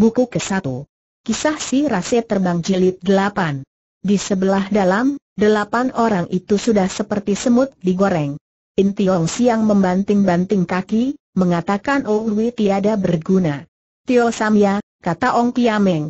Buku ke-1. Kisah si Rase Terbang Jilid 8. Di sebelah dalam, delapan orang itu sudah seperti semut digoreng. Intiong Siang membanting-banting kaki, mengatakan Owi oh tiada berguna. Tio Samya, kata Ong Kiameng.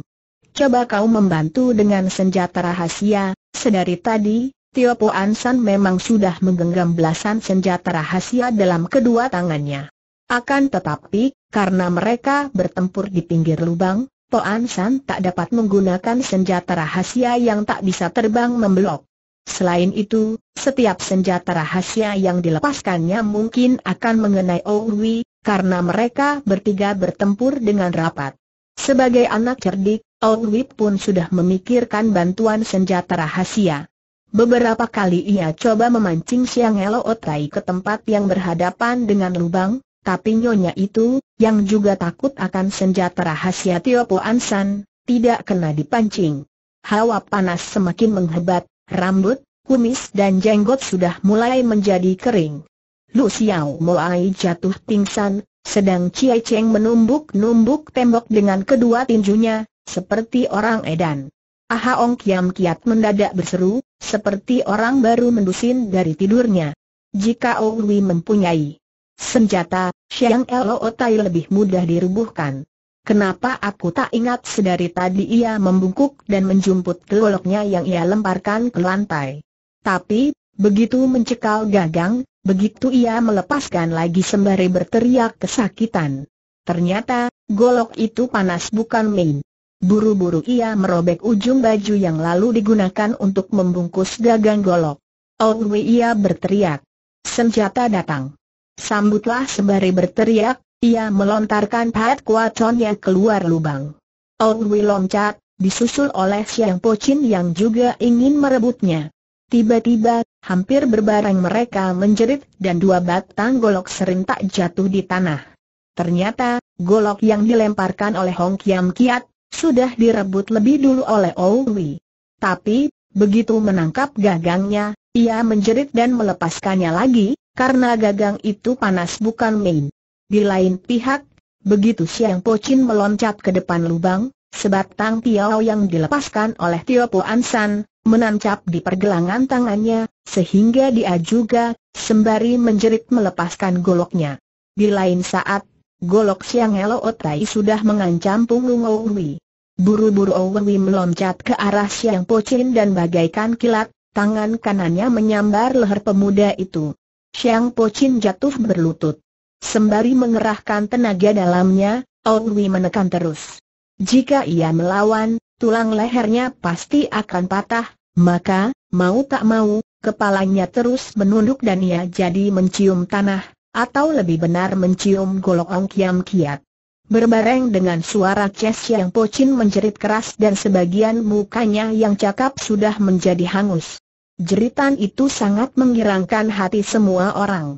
Coba kau membantu dengan senjata rahasia, sedari tadi, Tio Po Ansan memang sudah menggenggam belasan senjata rahasia dalam kedua tangannya. Akan tetapi, karena mereka bertempur di pinggir lubang, Toan San tak dapat menggunakan senjata rahasia yang tak bisa terbang memblok. Selain itu, setiap senjata rahasia yang dilepaskannya mungkin akan mengenai Owi, oh karena mereka bertiga bertempur dengan rapat. Sebagai anak cerdik, Owi oh pun sudah memikirkan bantuan senjata rahasia. Beberapa kali ia coba memancing Siang Elo Otai ke tempat yang berhadapan dengan lubang, tapi nyonya itu, yang juga takut akan senjata rahasia Tio Ansan, tidak kena dipancing. Hawa panas semakin menghebat, rambut, kumis dan jenggot sudah mulai menjadi kering. Lu Xiao mulai jatuh pingsan, sedang Chie Cheng menumbuk-numbuk tembok dengan kedua tinjunya, seperti orang edan. Aha Ong Kiam Kiat mendadak berseru, seperti orang baru mendusin dari tidurnya. Jika Owi mempunyai Senjata, Xiang Elo Otai lebih mudah dirubuhkan. Kenapa aku tak ingat sedari tadi ia membungkuk dan menjumput goloknya yang ia lemparkan ke lantai. Tapi, begitu mencekal gagang, begitu ia melepaskan lagi sembari berteriak kesakitan. Ternyata, golok itu panas bukan main. Buru-buru ia merobek ujung baju yang lalu digunakan untuk membungkus gagang golok. Oh, ia berteriak. Senjata datang. Sambutlah sembari berteriak, ia melontarkan pahat kuaconnya keluar lubang. Ong Wi loncat, disusul oleh Siang Pochin yang juga ingin merebutnya. Tiba-tiba, hampir berbareng mereka menjerit dan dua batang golok serentak jatuh di tanah. Ternyata, golok yang dilemparkan oleh Hong Kiam Kiat, sudah direbut lebih dulu oleh Wi. Tapi, begitu menangkap gagangnya, ia menjerit dan melepaskannya lagi, karena gagang itu panas bukan main. Di lain pihak, begitu Siang Pocin meloncat ke depan lubang, sebatang piau yang dilepaskan oleh Tio Po Ansan, menancap di pergelangan tangannya, sehingga dia juga, sembari menjerit melepaskan goloknya. Di lain saat, golok Siang elo Otai sudah mengancam punggung Owi. Buru-buru Owi meloncat ke arah Siang Pocin dan bagaikan kilat, tangan kanannya menyambar leher pemuda itu. Xiang Po Chin jatuh berlutut. Sembari mengerahkan tenaga dalamnya, Ong Wei menekan terus. Jika ia melawan, tulang lehernya pasti akan patah, maka, mau tak mau, kepalanya terus menunduk dan ia jadi mencium tanah, atau lebih benar mencium golok kiam kiat. Berbareng dengan suara Ches yang pocin menjerit keras dan sebagian mukanya yang cakap sudah menjadi hangus. Jeritan itu sangat mengirangkan hati semua orang.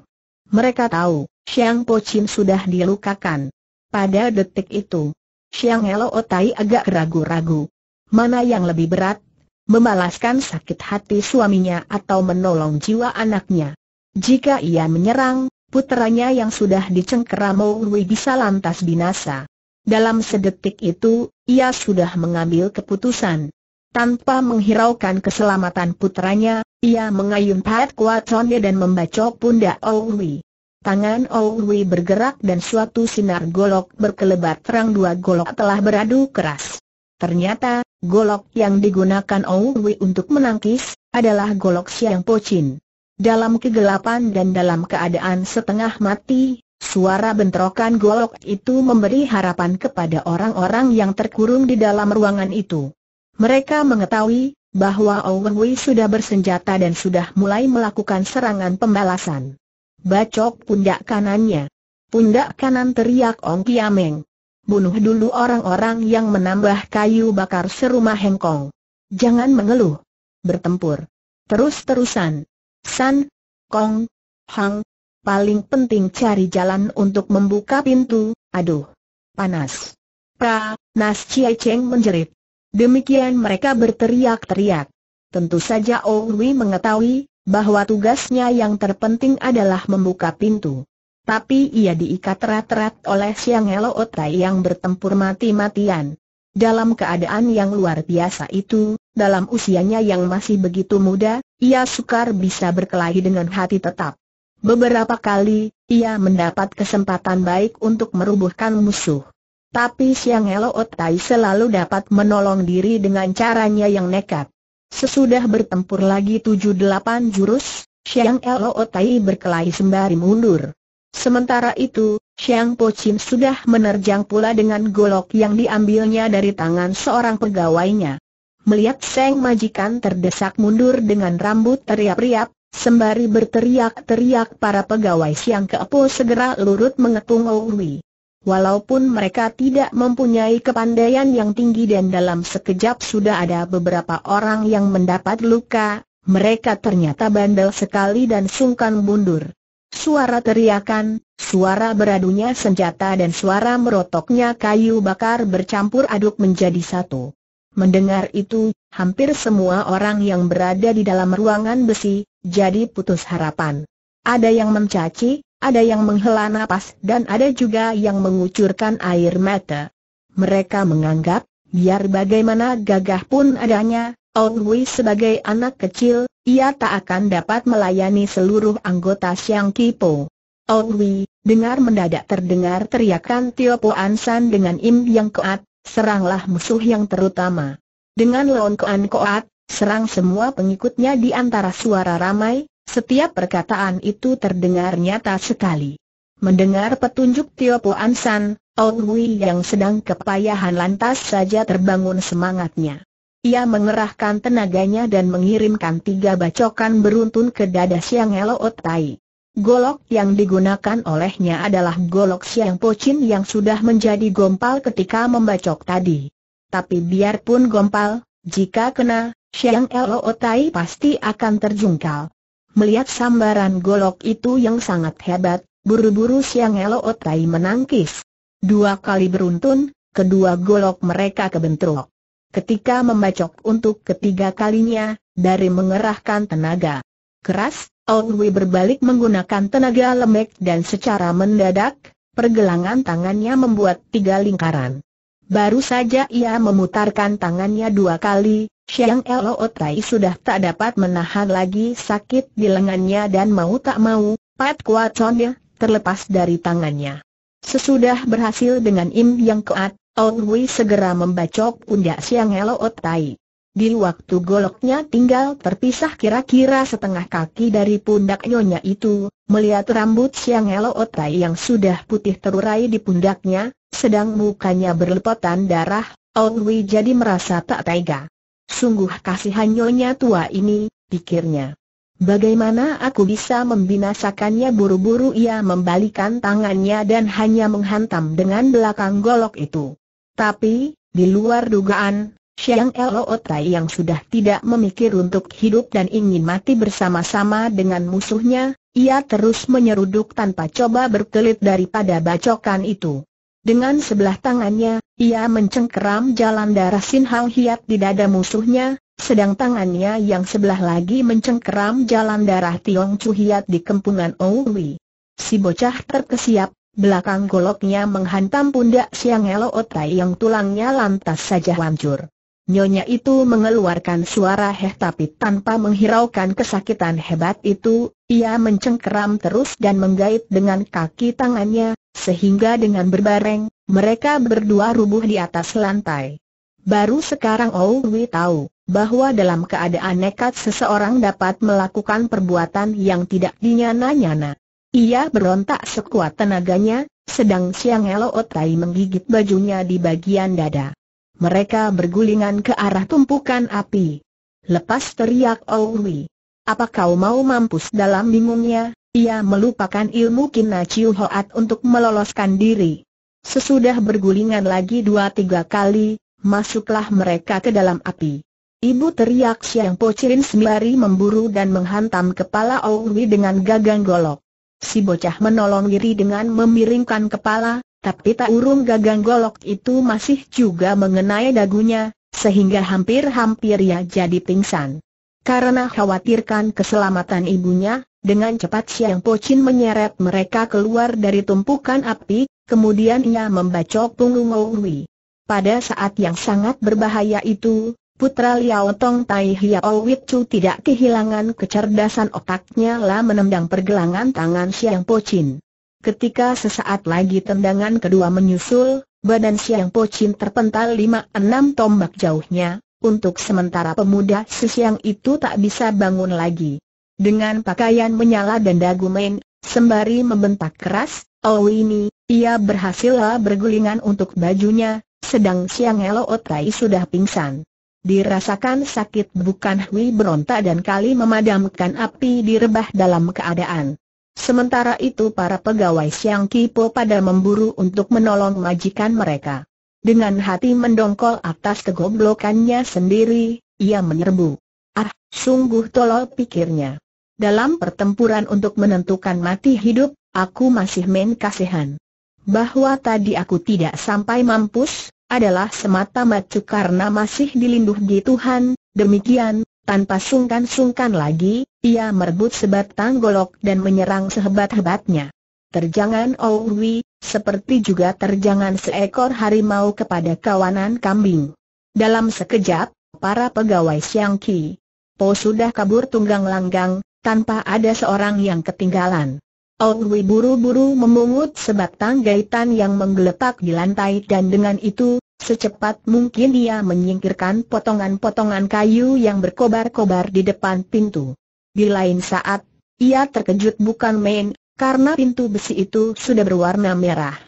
Mereka tahu, Xiang Po sudah dilukakan. Pada detik itu, Xiang Elo Otai agak ragu-ragu. Mana yang lebih berat? Membalaskan sakit hati suaminya atau menolong jiwa anaknya? Jika ia menyerang, putranya yang sudah dicengkeram Wei bisa lantas binasa. Dalam sedetik itu, ia sudah mengambil keputusan. Tanpa menghiraukan keselamatan putranya, ia mengayun pahat kuat sonde dan membacok pundak Owi. Tangan Owi bergerak dan suatu sinar golok berkelebat terang dua golok telah beradu keras. Ternyata, golok yang digunakan Owi untuk menangkis, adalah golok Siang Pocin. Dalam kegelapan dan dalam keadaan setengah mati, suara bentrokan golok itu memberi harapan kepada orang-orang yang terkurung di dalam ruangan itu. Mereka mengetahui bahwa Owen Wei sudah bersenjata dan sudah mulai melakukan serangan pembalasan. Bacok pundak kanannya. Pundak kanan teriak Ong Kiameng. Bunuh dulu orang-orang yang menambah kayu bakar serumah Hengkong. Jangan mengeluh. Bertempur. Terus-terusan. San, Kong, Hang, paling penting cari jalan untuk membuka pintu, aduh. Panas. Pra, Nas Chie Cheng menjerit. Demikian mereka berteriak-teriak. Tentu saja Owi oh mengetahui bahwa tugasnya yang terpenting adalah membuka pintu. Tapi ia diikat rat-rat oleh Siang Elo Otai yang bertempur mati-matian. Dalam keadaan yang luar biasa itu, dalam usianya yang masih begitu muda, ia sukar bisa berkelahi dengan hati tetap. Beberapa kali, ia mendapat kesempatan baik untuk merubuhkan musuh. Tapi Siang Elo Otai selalu dapat menolong diri dengan caranya yang nekat. Sesudah bertempur lagi tujuh delapan jurus, Siang Elo Otai berkelahi sembari mundur. Sementara itu, Siang Po Chin sudah menerjang pula dengan golok yang diambilnya dari tangan seorang pegawainya. Melihat Seng majikan terdesak mundur dengan rambut teriap-riap, Sembari berteriak-teriak para pegawai siang keepo segera lurut mengepung Owi. Walaupun mereka tidak mempunyai kepandaian yang tinggi dan dalam sekejap sudah ada beberapa orang yang mendapat luka, mereka ternyata bandel sekali dan sungkan mundur. Suara teriakan, suara beradunya senjata dan suara merotoknya kayu bakar bercampur aduk menjadi satu. Mendengar itu, hampir semua orang yang berada di dalam ruangan besi, jadi putus harapan. Ada yang mencaci, ada yang menghela napas dan ada juga yang mengucurkan air mata. Mereka menganggap, biar bagaimana gagah pun adanya, Ong Wei sebagai anak kecil, ia tak akan dapat melayani seluruh anggota Siang Kipo. Ong Wei, dengar mendadak terdengar teriakan Tio Po Ansan dengan im yang kuat, seranglah musuh yang terutama. Dengan Lon kuat, serang semua pengikutnya di antara suara ramai, setiap perkataan itu terdengar nyata sekali. Mendengar petunjuk Tio Po Ansan, Ong Hui yang sedang kepayahan lantas saja terbangun semangatnya. Ia mengerahkan tenaganya dan mengirimkan tiga bacokan beruntun ke dada Siang Helo Tai. Golok yang digunakan olehnya adalah golok Siang Pochin yang sudah menjadi gompal ketika membacok tadi. Tapi biarpun gompal, jika kena, Siang Elo Tai pasti akan terjungkal. Melihat sambaran golok itu yang sangat hebat, buru-buru Siang Elo Otai menangkis. Dua kali beruntun, kedua golok mereka kebentrok. Ketika membacok untuk ketiga kalinya, dari mengerahkan tenaga keras, Owi berbalik menggunakan tenaga lembek dan secara mendadak, pergelangan tangannya membuat tiga lingkaran. Baru saja ia memutarkan tangannya dua kali, Siang Lo Tai sudah tak dapat menahan lagi sakit di lengannya dan mau tak mau, Pat Kuat Sonya, terlepas dari tangannya. Sesudah berhasil dengan Im Yang Kuat, Ong Wei segera membacok pundak Siang Lo Tai. Di waktu goloknya tinggal terpisah kira-kira setengah kaki dari pundak nyonya itu, melihat rambut Siang Lo Tai yang sudah putih terurai di pundaknya, sedang mukanya berlepotan darah, Ong Wei jadi merasa tak tega. Sungguh kasihan nyonya tua ini, pikirnya. Bagaimana aku bisa membinasakannya buru-buru ia membalikan tangannya dan hanya menghantam dengan belakang golok itu. Tapi, di luar dugaan, Siang Lo Otai yang sudah tidak memikir untuk hidup dan ingin mati bersama-sama dengan musuhnya, ia terus menyeruduk tanpa coba berkelit daripada bacokan itu. Dengan sebelah tangannya, ia mencengkeram jalan darah Sin Hang Hiat di dada musuhnya, sedang tangannya yang sebelah lagi mencengkeram jalan darah Tiong Chu Hiat di kempungan Owi. Si bocah terkesiap, belakang goloknya menghantam pundak Siang Elo Otai yang tulangnya lantas saja hancur. Nyonya itu mengeluarkan suara heh tapi tanpa menghiraukan kesakitan hebat itu, ia mencengkeram terus dan menggait dengan kaki tangannya, sehingga dengan berbareng, mereka berdua rubuh di atas lantai. Baru sekarang Owi tahu bahwa dalam keadaan nekat seseorang dapat melakukan perbuatan yang tidak dinyana-nyana. Ia berontak sekuat tenaganya, sedang Siang Elo Otai menggigit bajunya di bagian dada. Mereka bergulingan ke arah tumpukan api. Lepas teriak Owi. Apa kau mau mampus dalam bingungnya? Ia melupakan ilmu Kina Chiu Hoat untuk meloloskan diri. Sesudah bergulingan lagi dua tiga kali, masuklah mereka ke dalam api. Ibu teriak Siang Po Chirin sembari memburu dan menghantam kepala Owi dengan gagang golok. Si bocah menolong diri dengan memiringkan kepala, tapi tak urung gagang golok itu masih juga mengenai dagunya, sehingga hampir-hampir ia jadi pingsan. Karena khawatirkan keselamatan ibunya, dengan cepat Siang Pochin menyeret mereka keluar dari tumpukan api, kemudian ia membacok punggung Owi. Pada saat yang sangat berbahaya itu, Putra Liao Tong Tai Hiao Chu tidak kehilangan kecerdasan otaknya lah menendang pergelangan tangan Siang Pochin. Ketika sesaat lagi tendangan kedua menyusul, badan Siang Pochin terpental lima enam tombak jauhnya, untuk sementara pemuda siang itu tak bisa bangun lagi. Dengan pakaian menyala dan dagu main, sembari membentak keras, Oh ini, ia berhasillah bergulingan untuk bajunya, sedang siang Elo Otai sudah pingsan. Dirasakan sakit bukan Hui berontak dan kali memadamkan api di rebah dalam keadaan. Sementara itu para pegawai Siang Kipo pada memburu untuk menolong majikan mereka. Dengan hati mendongkol atas kegoblokannya sendiri, ia menyerbu. Ah, sungguh tolol pikirnya. Dalam pertempuran untuk menentukan mati hidup, aku masih main kasihan. Bahwa tadi aku tidak sampai mampus, adalah semata macu karena masih dilindungi Tuhan, demikian, tanpa sungkan-sungkan lagi, ia merebut sebatang golok dan menyerang sehebat-hebatnya terjangan Owi, seperti juga terjangan seekor harimau kepada kawanan kambing. Dalam sekejap, para pegawai Siang Ki Po sudah kabur tunggang langgang, tanpa ada seorang yang ketinggalan. Owi buru-buru memungut sebatang gaitan yang menggeletak di lantai dan dengan itu, secepat mungkin ia menyingkirkan potongan-potongan kayu yang berkobar-kobar di depan pintu. Di lain saat, ia terkejut bukan main, karena pintu besi itu sudah berwarna merah.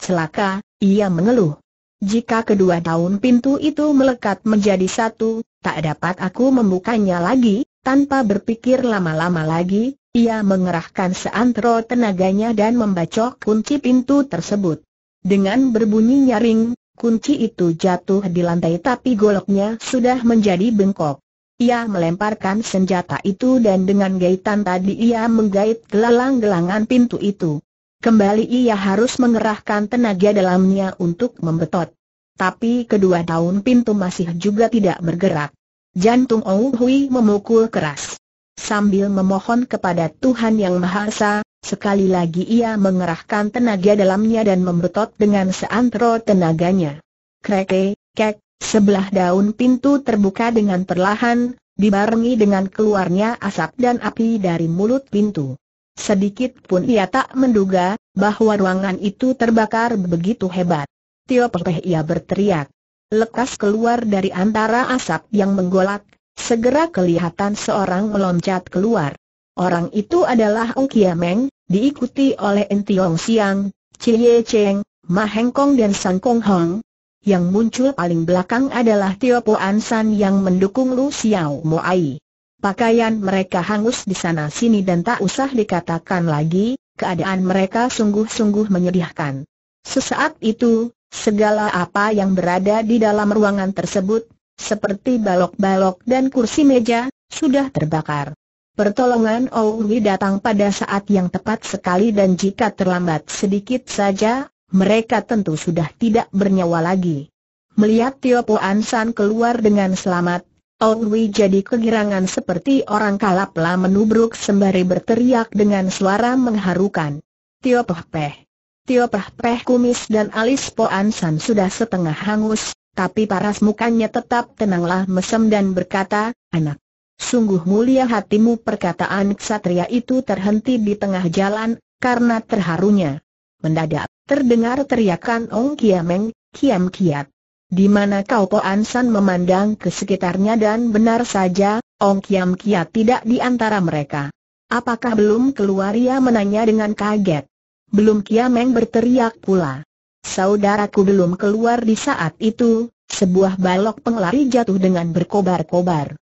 Celaka, ia mengeluh. Jika kedua daun pintu itu melekat menjadi satu, tak dapat aku membukanya lagi, tanpa berpikir lama-lama lagi, ia mengerahkan seantero tenaganya dan membacok kunci pintu tersebut. Dengan berbunyi nyaring, kunci itu jatuh di lantai tapi goloknya sudah menjadi bengkok. Ia melemparkan senjata itu dan dengan gaitan tadi ia menggait gelalang-gelangan pintu itu. Kembali ia harus mengerahkan tenaga dalamnya untuk membetot. Tapi kedua tahun pintu masih juga tidak bergerak. Jantung Ou Hui memukul keras. Sambil memohon kepada Tuhan Yang Maha Esa, sekali lagi ia mengerahkan tenaga dalamnya dan membetot dengan seantero tenaganya. Kreke, kek, Sebelah daun pintu terbuka dengan perlahan, dibarengi dengan keluarnya asap dan api dari mulut pintu. Sedikit pun ia tak menduga bahwa ruangan itu terbakar begitu hebat. Tio Pepeh ia berteriak. Lekas keluar dari antara asap yang menggolak, segera kelihatan seorang meloncat keluar. Orang itu adalah Ong Kiameng, diikuti oleh Entiong Siang, Chie Cheng, Ma Heng Kong dan Sang Kong Hong, yang muncul paling belakang adalah Tio Po San yang mendukung Lu Xiao Moai. Pakaian mereka hangus di sana sini dan tak usah dikatakan lagi, keadaan mereka sungguh-sungguh menyedihkan. Sesaat itu, segala apa yang berada di dalam ruangan tersebut, seperti balok-balok dan kursi meja, sudah terbakar. Pertolongan Owi datang pada saat yang tepat sekali dan jika terlambat sedikit saja, mereka tentu sudah tidak bernyawa lagi. Melihat Tio Po Ansan keluar dengan selamat, Ong Wei jadi kegirangan seperti orang kalaplah menubruk sembari berteriak dengan suara mengharukan. Tio Poh Peh. Tio Poh Peh kumis dan alis Po Ansan sudah setengah hangus, tapi paras mukanya tetap tenanglah mesem dan berkata, anak. Sungguh mulia hatimu perkataan ksatria itu terhenti di tengah jalan, karena terharunya. Mendadak, terdengar teriakan Ong Kiameng, Kiam Kiat. Di mana kau Po San memandang ke sekitarnya dan benar saja, Ong Kiam Kiat tidak di antara mereka. Apakah belum keluar ia menanya dengan kaget. Belum Kiameng berteriak pula. Saudaraku belum keluar di saat itu, sebuah balok penglari jatuh dengan berkobar-kobar.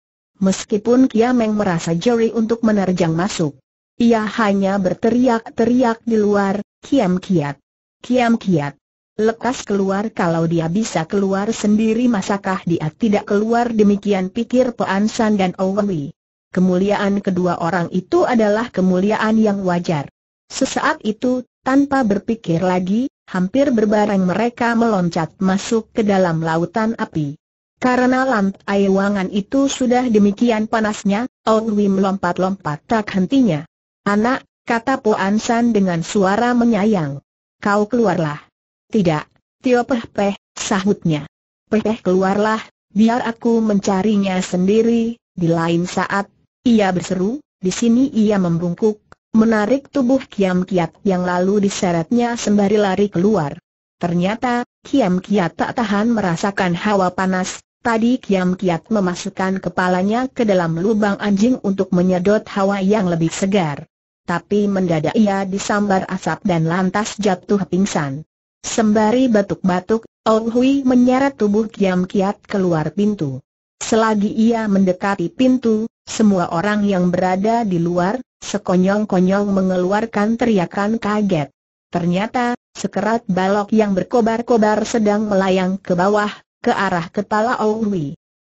Meskipun Kiameng merasa jeri untuk menerjang masuk. Ia hanya berteriak-teriak di luar, Kiam kiat. Kiam kiat. Lekas keluar kalau dia bisa keluar sendiri masakah dia tidak keluar demikian pikir Pean San dan Owi. Kemuliaan kedua orang itu adalah kemuliaan yang wajar. Sesaat itu, tanpa berpikir lagi, hampir berbareng mereka meloncat masuk ke dalam lautan api. Karena lantai wangan itu sudah demikian panasnya, Owi melompat-lompat tak hentinya. Anak, kata Po Ansan dengan suara menyayang. Kau keluarlah. Tidak, Tio Peh Peh, sahutnya. Peh Peh keluarlah, biar aku mencarinya sendiri, di lain saat, ia berseru, di sini ia membungkuk, menarik tubuh Kiam Kiat yang lalu diseretnya sembari lari keluar. Ternyata, Kiam Kiat tak tahan merasakan hawa panas, tadi Kiam Kiat memasukkan kepalanya ke dalam lubang anjing untuk menyedot hawa yang lebih segar tapi mendadak ia disambar asap dan lantas jatuh pingsan. Sembari batuk-batuk, Ong Hui menyeret tubuh Kiam Kiat keluar pintu. Selagi ia mendekati pintu, semua orang yang berada di luar, sekonyong-konyong mengeluarkan teriakan kaget. Ternyata, sekerat balok yang berkobar-kobar sedang melayang ke bawah, ke arah kepala Ong Hui.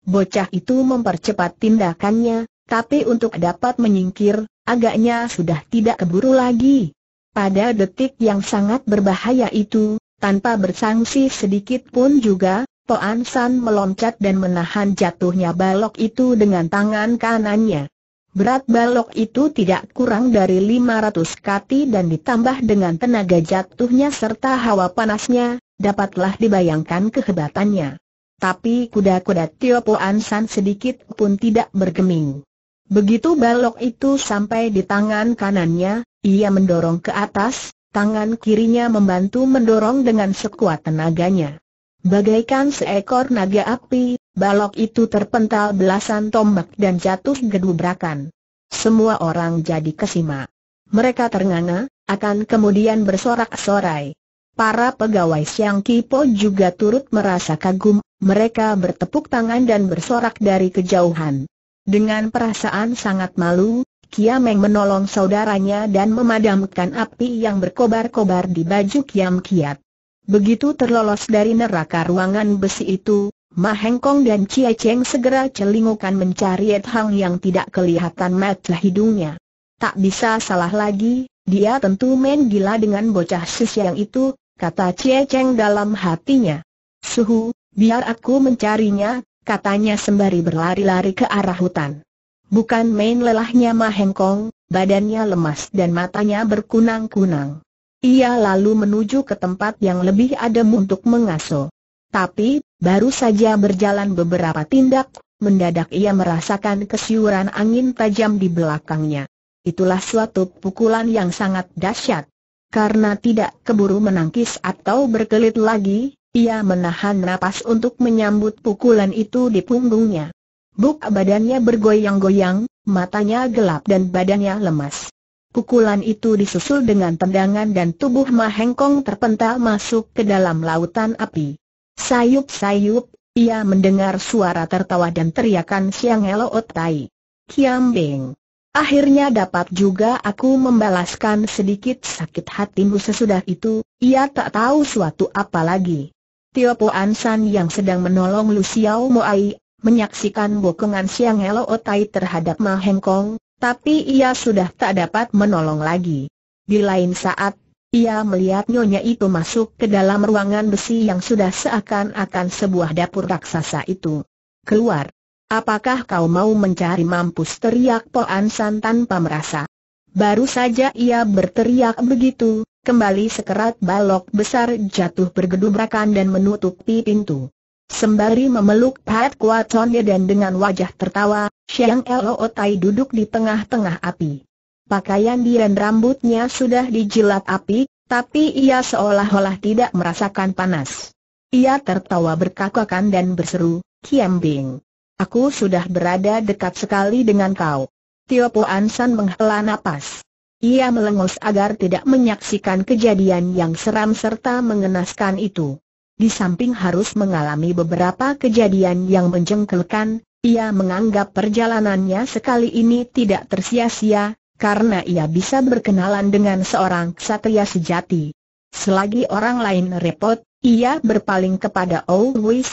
Bocah itu mempercepat tindakannya, tapi untuk dapat menyingkir, agaknya sudah tidak keburu lagi. Pada detik yang sangat berbahaya itu, tanpa bersangsi sedikit pun juga, Toan San meloncat dan menahan jatuhnya balok itu dengan tangan kanannya. Berat balok itu tidak kurang dari 500 kati dan ditambah dengan tenaga jatuhnya serta hawa panasnya, dapatlah dibayangkan kehebatannya. Tapi kuda-kuda Tio Poan San sedikit pun tidak bergeming. Begitu balok itu sampai di tangan kanannya, ia mendorong ke atas, tangan kirinya membantu mendorong dengan sekuat tenaganya. Bagaikan seekor naga api, balok itu terpental belasan tombak dan jatuh gedubrakan. Semua orang jadi kesima. Mereka ternganga, akan kemudian bersorak-sorai. Para pegawai Siang Kipo juga turut merasa kagum, mereka bertepuk tangan dan bersorak dari kejauhan. Dengan perasaan sangat malu, Kiameng menolong saudaranya dan memadamkan api yang berkobar-kobar di baju Kiam Kiat. Begitu terlolos dari neraka ruangan besi itu, Ma Hengkong dan Chia Cheng segera celingukan mencari Ed Hang yang tidak kelihatan mata hidungnya. Tak bisa salah lagi, dia tentu main gila dengan bocah sis yang itu, kata Chia Cheng dalam hatinya. Suhu, biar aku mencarinya, katanya sembari berlari-lari ke arah hutan. Bukan main lelahnya Mahengkong, badannya lemas dan matanya berkunang-kunang. Ia lalu menuju ke tempat yang lebih adem untuk mengaso. Tapi, baru saja berjalan beberapa tindak, mendadak ia merasakan kesiuran angin tajam di belakangnya. Itulah suatu pukulan yang sangat dahsyat. Karena tidak keburu menangkis atau berkelit lagi, ia menahan napas untuk menyambut pukulan itu di punggungnya. Buk badannya bergoyang-goyang, matanya gelap dan badannya lemas. Pukulan itu disusul dengan tendangan dan tubuh mahengkong terpental masuk ke dalam lautan api. Sayup-sayup, ia mendengar suara tertawa dan teriakan siang Elo Otai. Kiam Beng. Akhirnya dapat juga aku membalaskan sedikit sakit hatimu sesudah itu, ia tak tahu suatu apa lagi. Tio Po Ansan yang sedang menolong Lu Xiao Moai, menyaksikan bokongan Siang Elo Otai terhadap Ma Heng Kong, tapi ia sudah tak dapat menolong lagi. Di lain saat, ia melihat nyonya itu masuk ke dalam ruangan besi yang sudah seakan-akan sebuah dapur raksasa itu. Keluar. Apakah kau mau mencari mampus teriak Po Ansan tanpa merasa Baru saja ia berteriak begitu, kembali sekerat balok besar jatuh bergedubrakan dan menutupi pintu. Sembari memeluk Pat Kuatonnya dan dengan wajah tertawa, Xiang Lo Tai duduk di tengah-tengah api. Pakaian dia dan rambutnya sudah dijilat api, tapi ia seolah-olah tidak merasakan panas. Ia tertawa berkakakan dan berseru, Kiam Bing. Aku sudah berada dekat sekali dengan kau. Tio Ansan San menghela napas. Ia melengus agar tidak menyaksikan kejadian yang seram serta mengenaskan itu. Di samping harus mengalami beberapa kejadian yang menjengkelkan, ia menganggap perjalanannya sekali ini tidak tersia-sia, karena ia bisa berkenalan dengan seorang ksatria sejati. Selagi orang lain repot, ia berpaling kepada Owi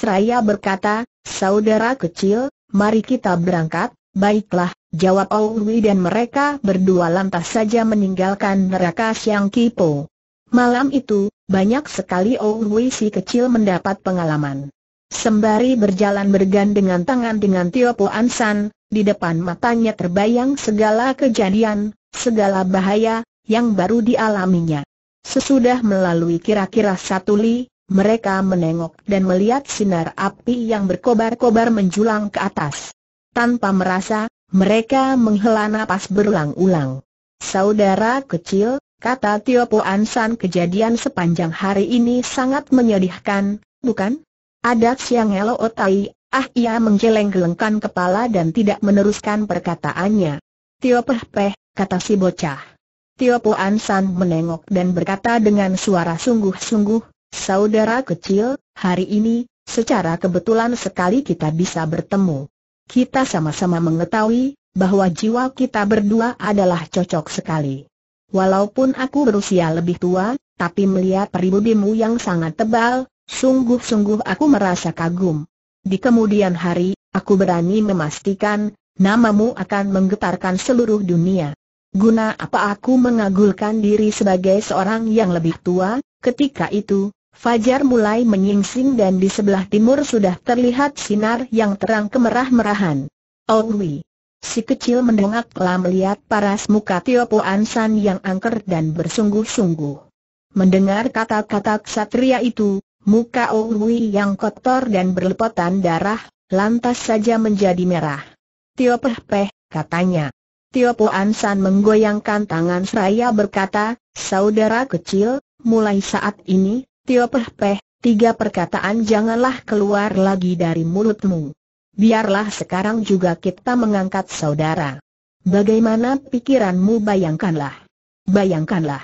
berkata, Saudara kecil, mari kita berangkat, baiklah, Jawab Owi dan mereka berdua lantas saja meninggalkan neraka Siang Kipo. Malam itu, banyak sekali Owi si kecil mendapat pengalaman. Sembari berjalan bergandengan tangan dengan Tio Po Ansan, di depan matanya terbayang segala kejadian, segala bahaya, yang baru dialaminya. Sesudah melalui kira-kira satu li, mereka menengok dan melihat sinar api yang berkobar-kobar menjulang ke atas. Tanpa merasa, mereka menghela napas berulang-ulang. Saudara kecil, kata Tio Po Ansan kejadian sepanjang hari ini sangat menyedihkan, bukan? Adat siang Elo Otai, ah ia menggeleng-gelengkan kepala dan tidak meneruskan perkataannya. Tio Peh Peh, kata si bocah. Tio Po Ansan menengok dan berkata dengan suara sungguh-sungguh, Saudara kecil, hari ini, secara kebetulan sekali kita bisa bertemu kita sama-sama mengetahui bahwa jiwa kita berdua adalah cocok sekali. Walaupun aku berusia lebih tua, tapi melihat peribudimu yang sangat tebal, sungguh-sungguh aku merasa kagum. Di kemudian hari, aku berani memastikan, namamu akan menggetarkan seluruh dunia. Guna apa aku mengagulkan diri sebagai seorang yang lebih tua, ketika itu, Fajar mulai menyingsing dan di sebelah timur sudah terlihat sinar yang terang kemerah-merahan. Owi. Oh, si kecil mendongak telah melihat paras muka Tio Po Ansan yang angker dan bersungguh-sungguh. Mendengar kata-kata ksatria itu, muka Owi oh, yang kotor dan berlepotan darah, lantas saja menjadi merah. Tio Peh Peh, katanya. Tio Po Ansan menggoyangkan tangan seraya berkata, Saudara kecil, mulai saat ini, Tio Peh tiga perkataan janganlah keluar lagi dari mulutmu. Biarlah sekarang juga kita mengangkat saudara. Bagaimana pikiranmu bayangkanlah. Bayangkanlah.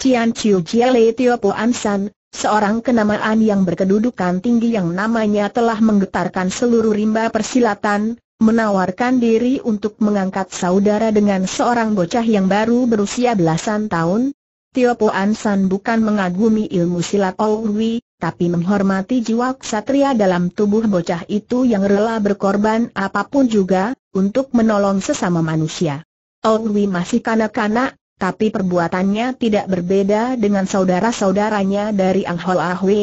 Cian Chiu Jiale Tio Po Ansan, Seorang kenamaan yang berkedudukan tinggi yang namanya telah menggetarkan seluruh rimba persilatan, menawarkan diri untuk mengangkat saudara dengan seorang bocah yang baru berusia belasan tahun, Tio Puan San bukan mengagumi ilmu silat Owi, tapi menghormati jiwa ksatria dalam tubuh bocah itu yang rela berkorban apapun juga, untuk menolong sesama manusia. Owi masih kanak-kanak, tapi perbuatannya tidak berbeda dengan saudara-saudaranya dari Anghol Ahwe.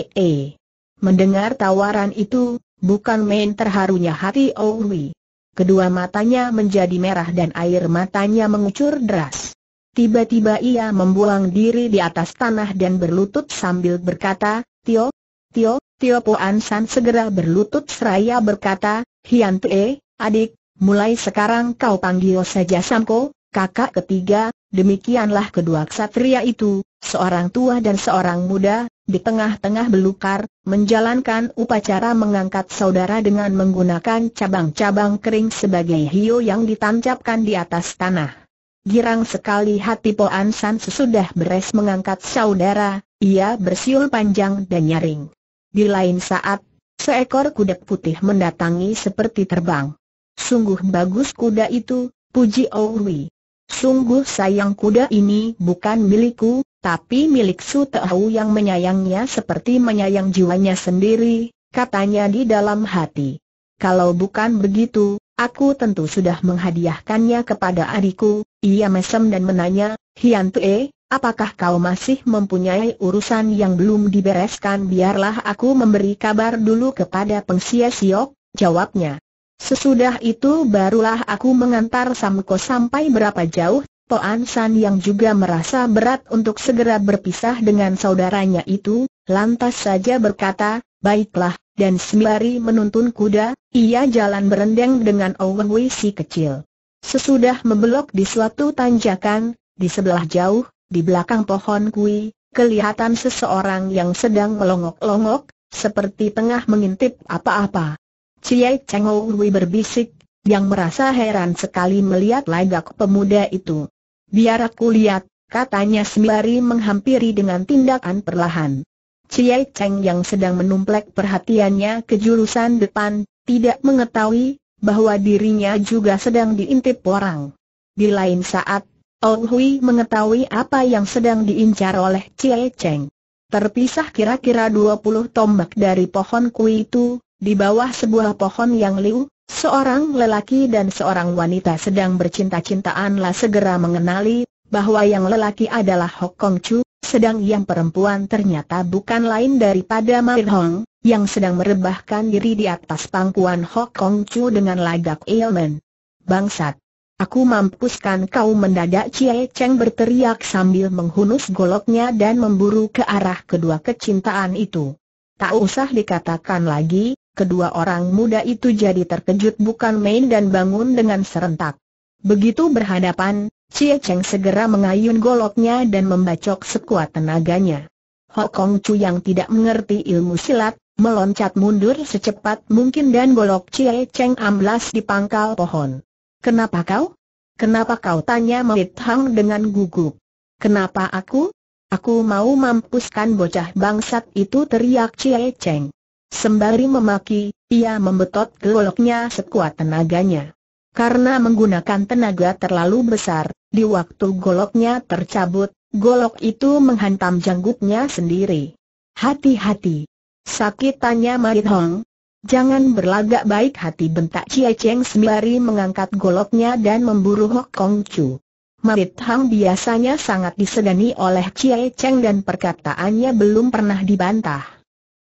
Mendengar tawaran itu, bukan main terharunya hati Owi. Kedua matanya menjadi merah dan air matanya mengucur deras. Tiba-tiba ia membuang diri di atas tanah dan berlutut sambil berkata, Tio, Tio, Tio Poan San segera berlutut seraya berkata, Hian Tue, adik, mulai sekarang kau panggil saja Samko, kakak ketiga, demikianlah kedua ksatria itu, seorang tua dan seorang muda, di tengah-tengah belukar, menjalankan upacara mengangkat saudara dengan menggunakan cabang-cabang kering sebagai hiu yang ditancapkan di atas tanah. Girang sekali hati Po Ansan sesudah beres mengangkat saudara, ia bersiul panjang dan nyaring. Di lain saat, seekor kuda putih mendatangi seperti terbang. Sungguh bagus kuda itu, puji Owi. Oh Sungguh sayang kuda ini bukan milikku, tapi milik Su Tau yang menyayangnya seperti menyayang jiwanya sendiri, katanya di dalam hati. Kalau bukan begitu, aku tentu sudah menghadiahkannya kepada adikku, ia mesem dan menanya, Hian Tue, apakah kau masih mempunyai urusan yang belum dibereskan biarlah aku memberi kabar dulu kepada pengsia Siok, jawabnya. Sesudah itu barulah aku mengantar Samko sampai berapa jauh, Poan San yang juga merasa berat untuk segera berpisah dengan saudaranya itu, lantas saja berkata, baiklah, dan sembari menuntun kuda, ia jalan berendeng dengan Owen Wei si kecil. Sesudah membelok di suatu tanjakan, di sebelah jauh, di belakang pohon kui, kelihatan seseorang yang sedang melongok-longok, seperti tengah mengintip apa-apa. Ciai Cheng Hui berbisik, yang merasa heran sekali melihat lagak pemuda itu. Biar aku lihat, katanya sembari menghampiri dengan tindakan perlahan. Ciai Cheng yang sedang menumplek perhatiannya ke jurusan depan, tidak mengetahui bahwa dirinya juga sedang diintip orang. Di lain saat, Ong Hui mengetahui apa yang sedang diincar oleh Cie Cheng. Terpisah kira-kira 20 tombak dari pohon kui itu, di bawah sebuah pohon yang liu, seorang lelaki dan seorang wanita sedang bercinta-cintaan lah segera mengenali, bahwa yang lelaki adalah Hok Kong Chu, sedang yang perempuan ternyata bukan lain daripada Ma Hong, yang sedang merebahkan diri di atas pangkuan Hok Kong Chu dengan lagak Ilmen. Bangsat! Aku mampuskan kau mendadak Cie Cheng berteriak sambil menghunus goloknya dan memburu ke arah kedua kecintaan itu. Tak usah dikatakan lagi, kedua orang muda itu jadi terkejut bukan main dan bangun dengan serentak. Begitu berhadapan, Cie Cheng segera mengayun goloknya dan membacok sekuat tenaganya. Hok Kong Chu yang tidak mengerti ilmu silat, meloncat mundur secepat mungkin dan golok Cie Cheng amblas di pangkal pohon. Kenapa kau? Kenapa kau tanya Merit Hang dengan gugup? Kenapa aku? Aku mau mampuskan bocah bangsat itu teriak Cie Cheng. Sembari memaki, ia membetot goloknya sekuat tenaganya. Karena menggunakan tenaga terlalu besar, di waktu goloknya tercabut, golok itu menghantam janggutnya sendiri. Hati-hati, Sakit tanya Marit Hong. Jangan berlagak baik hati bentak Cie Cheng sembari mengangkat goloknya dan memburu Hok Kong Chu. Marit Hang biasanya sangat disegani oleh Cie Cheng dan perkataannya belum pernah dibantah.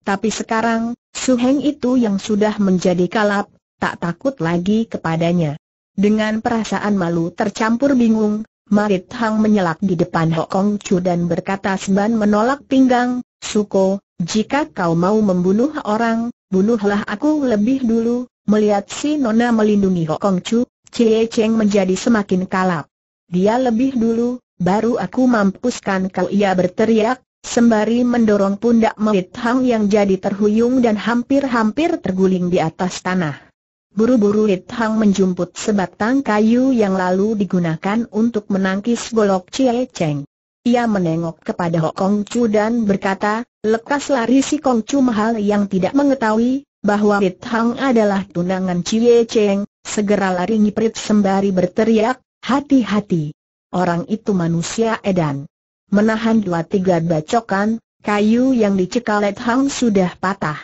Tapi sekarang, Su Heng itu yang sudah menjadi kalap, tak takut lagi kepadanya. Dengan perasaan malu tercampur bingung, Marit Hang menyelak di depan Hok Kong Chu dan berkata seban menolak pinggang, Suko, jika kau mau membunuh orang, bunuhlah aku lebih dulu. Melihat si Nona melindungi Hokong Chu, Cie Cheng menjadi semakin kalap. Dia lebih dulu, baru aku mampuskan kau ia berteriak, sembari mendorong pundak Melit Hang yang jadi terhuyung dan hampir-hampir terguling di atas tanah. Buru-buru Lit Hang menjumput sebatang kayu yang lalu digunakan untuk menangkis golok Cie Cheng. Ia menengok kepada Hokong Chu dan berkata, Lekas lari si kong Kongcu hal yang tidak mengetahui bahwa Rit Hang adalah tunangan Cie Cheng, segera lari ngiprit sembari berteriak, hati-hati. Orang itu manusia edan. Menahan dua tiga bacokan, kayu yang Rit Hang sudah patah.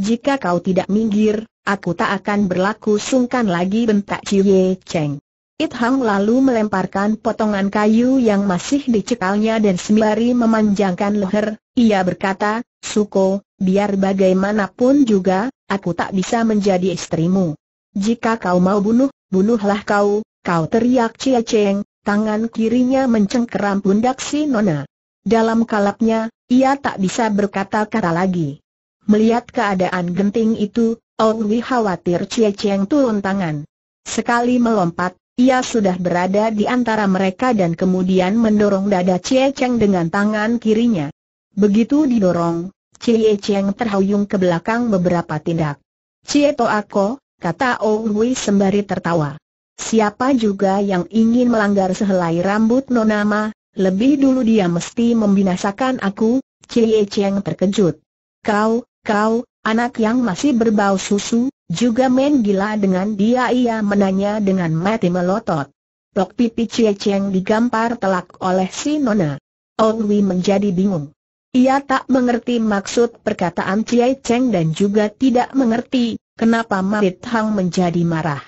Jika kau tidak minggir, aku tak akan berlaku sungkan lagi bentak Cie Cheng. It Hang lalu melemparkan potongan kayu yang masih dicekalnya dan sembari memanjangkan leher, ia berkata, Suko, biar bagaimanapun juga, aku tak bisa menjadi istrimu. Jika kau mau bunuh, bunuhlah kau, kau teriak Cie Cheng, tangan kirinya mencengkeram pundak si Nona. Dalam kalapnya, ia tak bisa berkata-kata lagi. Melihat keadaan genting itu, Wi khawatir Cie Cheng turun tangan. Sekali melompat, ia sudah berada di antara mereka dan kemudian mendorong dada Cie Cheng dengan tangan kirinya. Begitu didorong, Cie Cheng terhuyung ke belakang beberapa tindak. Cie Toako, kata Old Hui sembari tertawa. Siapa juga yang ingin melanggar sehelai rambut nonama, lebih dulu dia mesti membinasakan aku, Cie Cheng terkejut. Kau, kau, Anak yang masih berbau susu, juga main gila dengan dia ia menanya dengan mati melotot. Tok pipi Cie Cheng digampar telak oleh si Nona. Ong Wi menjadi bingung. Ia tak mengerti maksud perkataan Cie Cheng dan juga tidak mengerti kenapa Marit Hang menjadi marah.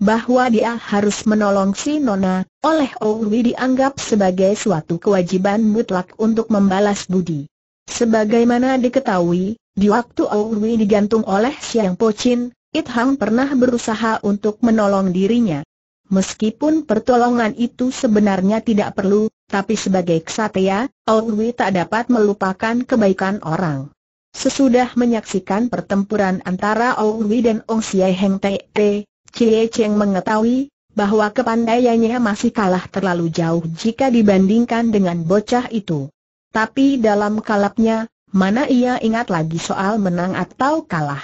Bahwa dia harus menolong si Nona, oleh Wi dianggap sebagai suatu kewajiban mutlak untuk membalas budi. Sebagaimana diketahui, di waktu Aurui digantung oleh Siang Pochin, It Hang pernah berusaha untuk menolong dirinya. Meskipun pertolongan itu sebenarnya tidak perlu, tapi sebagai ksatria, Aurui tak dapat melupakan kebaikan orang. Sesudah menyaksikan pertempuran antara Aurui dan Ong Siai Heng Te, Te Cheng mengetahui bahwa kepandaiannya masih kalah terlalu jauh jika dibandingkan dengan bocah itu. Tapi dalam kalapnya, mana ia ingat lagi soal menang atau kalah.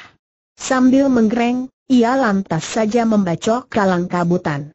Sambil menggereng, ia lantas saja membacok kalang kabutan.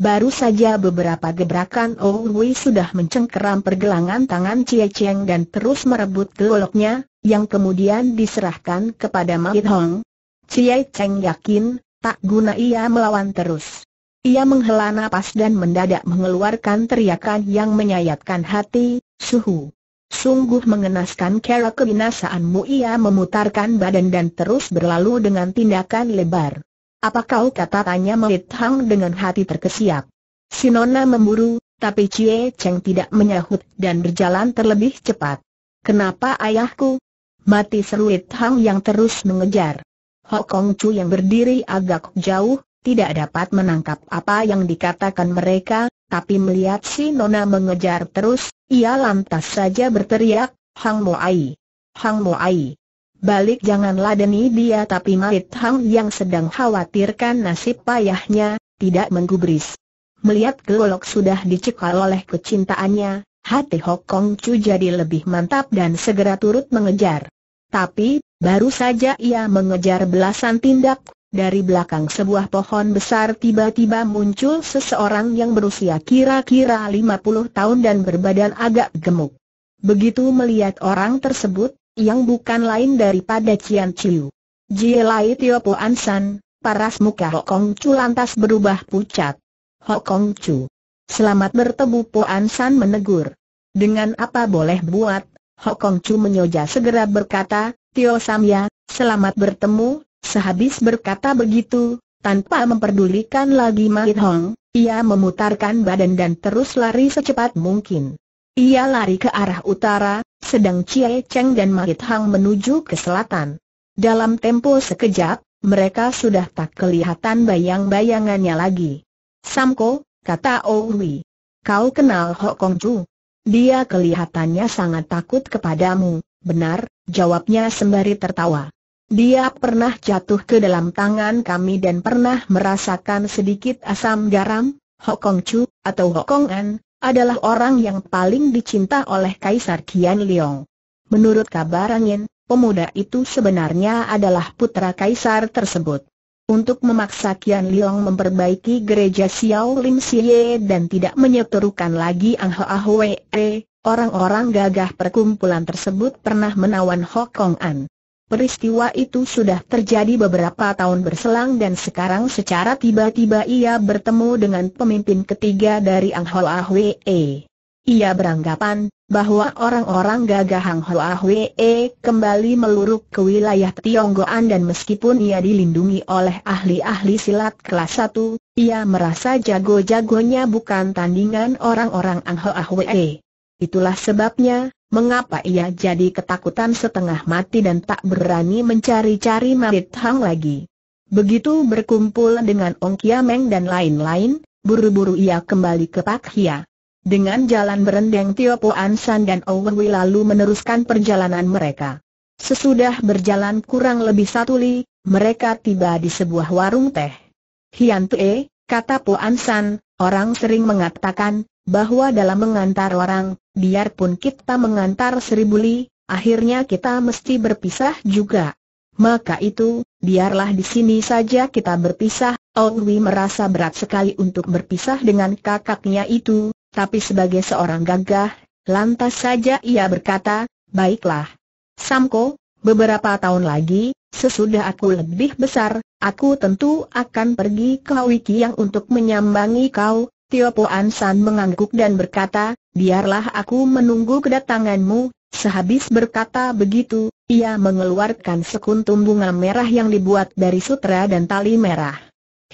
Baru saja beberapa gebrakan Ou Wei sudah mencengkeram pergelangan tangan Cie Cheng dan terus merebut geloknya, yang kemudian diserahkan kepada Ma It Hong. Cie Cheng yakin, tak guna ia melawan terus. Ia menghela napas dan mendadak mengeluarkan teriakan yang menyayatkan hati, suhu. Sungguh mengenaskan kera kebinasaanmu ia memutarkan badan dan terus berlalu dengan tindakan lebar. Apa kau kata tanya Melit Hang dengan hati terkesiap. Sinona memburu, tapi Cie Cheng tidak menyahut dan berjalan terlebih cepat. Kenapa ayahku? Mati seruit Hang yang terus mengejar. Kong Chu yang berdiri agak jauh, tidak dapat menangkap apa yang dikatakan mereka, tapi melihat si Nona mengejar terus, ia lantas saja berteriak, Hang Moai! Hang Moai! Balik janganlah ladeni dia tapi Marit Hang yang sedang khawatirkan nasib payahnya, tidak menggubris. Melihat gelolok sudah dicekal oleh kecintaannya, hati Hokong Chu jadi lebih mantap dan segera turut mengejar. Tapi, baru saja ia mengejar belasan tindak, dari belakang sebuah pohon besar tiba-tiba muncul seseorang yang berusia kira-kira 50 tahun dan berbadan agak gemuk. Begitu melihat orang tersebut, yang bukan lain daripada Cian Chiu. Jielai Tio Po Ansan, paras muka Hokong Chu lantas berubah pucat. Hokong Chu, selamat bertemu Po Ansan menegur. Dengan apa boleh buat, Hokong Chu menyoja segera berkata, Tio Samya, selamat bertemu, Sehabis berkata begitu, tanpa memperdulikan lagi Mahit Hong, ia memutarkan badan dan terus lari secepat mungkin. Ia lari ke arah utara, sedang Chie Cheng dan Mahit Hong menuju ke selatan. Dalam tempo sekejap, mereka sudah tak kelihatan bayang-bayangannya lagi. Samko, kata Owi. Kau kenal Ho Kong Chu? Dia kelihatannya sangat takut kepadamu, benar, jawabnya sembari tertawa. Dia pernah jatuh ke dalam tangan kami dan pernah merasakan sedikit asam garam, Hokong Chu, atau Hokong An, adalah orang yang paling dicinta oleh Kaisar Qian Liang. Menurut kabar angin, pemuda itu sebenarnya adalah putra Kaisar tersebut. Untuk memaksa Qian Liang memperbaiki gereja Xiao Lim Xie dan tidak menyeterukan lagi Ang Hoa Wei, orang-orang gagah perkumpulan tersebut pernah menawan Hokong An. Peristiwa itu sudah terjadi beberapa tahun berselang dan sekarang secara tiba-tiba ia bertemu dengan pemimpin ketiga dari Ang Hoa ah Hwee. Ia beranggapan bahwa orang-orang gagah Ang Hoa ah Hwee kembali meluruk ke wilayah Tionggoan dan meskipun ia dilindungi oleh ahli-ahli silat kelas 1, ia merasa jago-jagonya bukan tandingan orang-orang Ang Hoa ah Hwee. Itulah sebabnya, Mengapa ia jadi ketakutan setengah mati dan tak berani mencari-cari Marit Hang lagi? Begitu berkumpul dengan Ong Kia Meng dan lain-lain, buru-buru ia kembali ke Pak Hia. Dengan jalan berendeng Tio Po San dan Owen Wei lalu meneruskan perjalanan mereka. Sesudah berjalan kurang lebih satu li, mereka tiba di sebuah warung teh. Hian Tue, kata Po San, orang sering mengatakan, bahwa dalam mengantar orang, biarpun kita mengantar seribu li, akhirnya kita mesti berpisah juga. Maka itu, biarlah di sini saja kita berpisah. Ongwi oh, merasa berat sekali untuk berpisah dengan kakaknya itu, tapi sebagai seorang gagah, lantas saja ia berkata, baiklah. Samko, beberapa tahun lagi, sesudah aku lebih besar, aku tentu akan pergi ke Wiki yang untuk menyambangi kau, Tio An San mengangguk dan berkata, biarlah aku menunggu kedatanganmu. Sehabis berkata begitu, ia mengeluarkan sekuntum bunga merah yang dibuat dari sutra dan tali merah.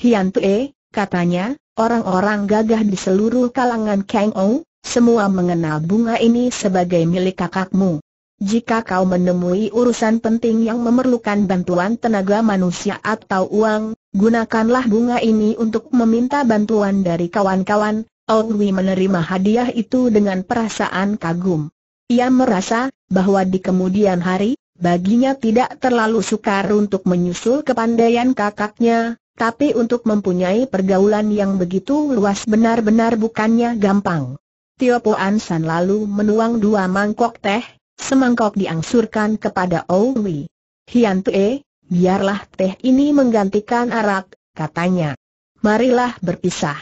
Hian Tue, katanya, orang-orang gagah di seluruh kalangan Kang Ou, semua mengenal bunga ini sebagai milik kakakmu. Jika kau menemui urusan penting yang memerlukan bantuan tenaga manusia atau uang, gunakanlah bunga ini untuk meminta bantuan dari kawan-kawan. Owi menerima hadiah itu dengan perasaan kagum. Ia merasa bahwa di kemudian hari, baginya tidak terlalu sukar untuk menyusul kepandaian kakaknya, tapi untuk mempunyai pergaulan yang begitu luas benar-benar bukannya gampang. Tio Poan San lalu menuang dua mangkok teh, semangkok diangsurkan kepada Owi. Hian Tue, biarlah teh ini menggantikan arak, katanya. Marilah berpisah.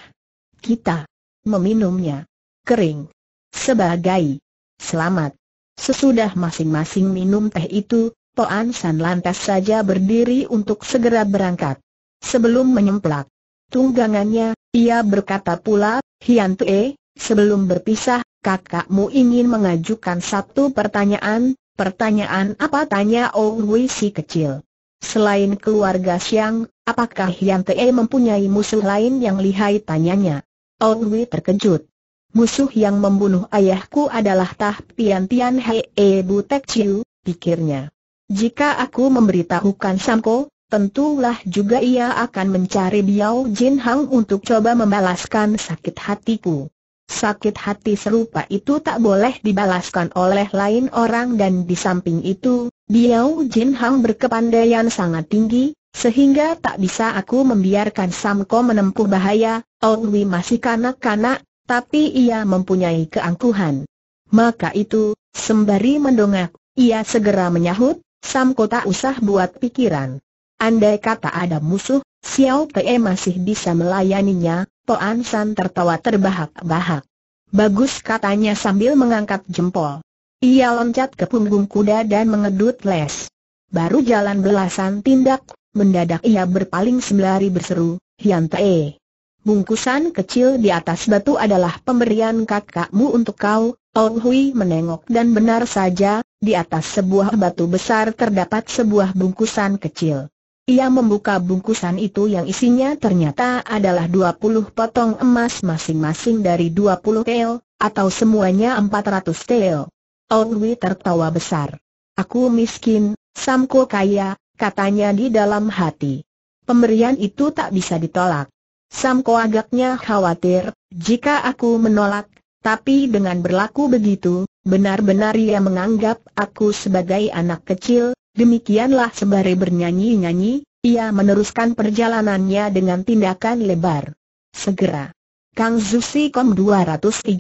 Kita meminumnya kering sebagai selamat. Sesudah masing-masing minum teh itu, Poan San lantas saja berdiri untuk segera berangkat. Sebelum menyemplak tunggangannya, ia berkata pula, Hian Tue, sebelum berpisah, kakakmu ingin mengajukan satu pertanyaan, pertanyaan apa tanya Ong Wei si kecil. Selain keluarga Siang, apakah Hian Te mempunyai musuh lain yang lihai tanyanya? Ong Wei terkejut. Musuh yang membunuh ayahku adalah Tah Pian Tian Hei e Tek Chiu, pikirnya. Jika aku memberitahukan Samko, tentulah juga ia akan mencari Biao Jin Hang untuk coba membalaskan sakit hatiku. Sakit hati serupa itu tak boleh dibalaskan oleh lain orang dan di samping itu, Biao Jin Hang berkepandaian sangat tinggi, sehingga tak bisa aku membiarkan Samko menempuh bahaya, oh, Wei masih kanak-kanak, tapi ia mempunyai keangkuhan. Maka itu, sembari mendongak, ia segera menyahut, Samko tak usah buat pikiran. Andai kata ada musuh, Xiao Te masih bisa melayaninya, Toan San tertawa terbahak-bahak. Bagus katanya sambil mengangkat jempol. Ia loncat ke punggung kuda dan mengedut les. Baru jalan belasan tindak, mendadak ia berpaling sembari berseru, Hian Tae. Bungkusan kecil di atas batu adalah pemberian kakakmu untuk kau, Ong Hui menengok dan benar saja, di atas sebuah batu besar terdapat sebuah bungkusan kecil. Ia membuka bungkusan itu yang isinya ternyata adalah 20 potong emas masing-masing dari 20 tel, atau semuanya 400 tel. Ong tertawa besar. Aku miskin, Samko kaya, katanya di dalam hati. Pemberian itu tak bisa ditolak. Samko agaknya khawatir, jika aku menolak, tapi dengan berlaku begitu, benar-benar ia menganggap aku sebagai anak kecil, Demikianlah sembari bernyanyi-nyanyi, ia meneruskan perjalanannya dengan tindakan lebar. Segera. Kang Zusi Kom 239.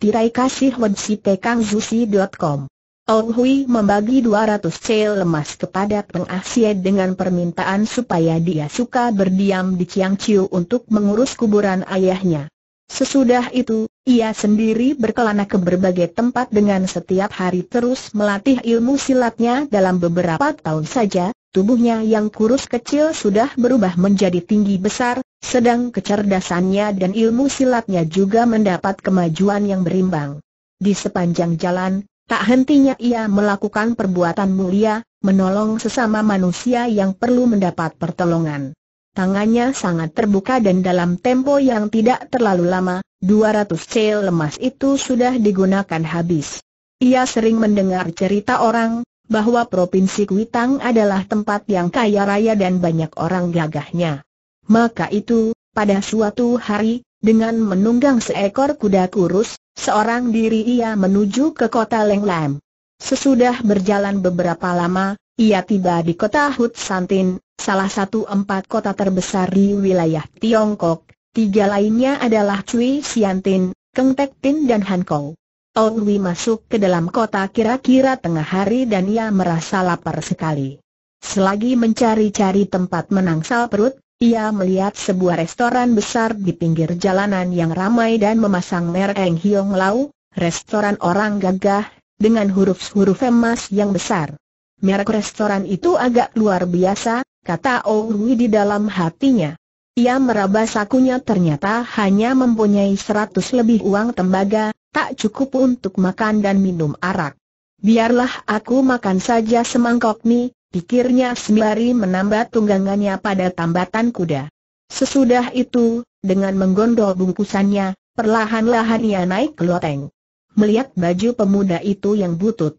Tirai kasih website kangzusi.com. Ou Hui membagi 200 cel lemas kepada Peng Asie ah dengan permintaan supaya dia suka berdiam di Chiang Chiu untuk mengurus kuburan ayahnya. Sesudah itu, ia sendiri berkelana ke berbagai tempat dengan setiap hari terus melatih ilmu silatnya dalam beberapa tahun saja, tubuhnya yang kurus kecil sudah berubah menjadi tinggi besar, sedang kecerdasannya dan ilmu silatnya juga mendapat kemajuan yang berimbang. Di sepanjang jalan, tak hentinya ia melakukan perbuatan mulia, menolong sesama manusia yang perlu mendapat pertolongan. Tangannya sangat terbuka dan dalam tempo yang tidak terlalu lama, 200 cel lemas itu sudah digunakan habis. Ia sering mendengar cerita orang, bahwa Provinsi Kuitang adalah tempat yang kaya raya dan banyak orang gagahnya. Maka itu, pada suatu hari, dengan menunggang seekor kuda kurus, seorang diri ia menuju ke kota Lenglam. Sesudah berjalan beberapa lama, ia tiba di kota Hutsantin salah satu empat kota terbesar di wilayah Tiongkok, tiga lainnya adalah Cui Xiantin, Keng Tek Tin dan Hankou. Wi masuk ke dalam kota kira-kira tengah hari dan ia merasa lapar sekali. Selagi mencari-cari tempat menangsal perut, ia melihat sebuah restoran besar di pinggir jalanan yang ramai dan memasang mereng Hiong Lau, restoran orang gagah, dengan huruf-huruf emas yang besar. Merek restoran itu agak luar biasa, kata Ouwi di dalam hatinya. Ia meraba sakunya ternyata hanya mempunyai seratus lebih uang tembaga, tak cukup untuk makan dan minum arak. Biarlah aku makan saja semangkok mie, pikirnya sembari menambah tunggangannya pada tambatan kuda. Sesudah itu, dengan menggondol bungkusannya, perlahan-lahan ia naik ke loteng. Melihat baju pemuda itu yang butut,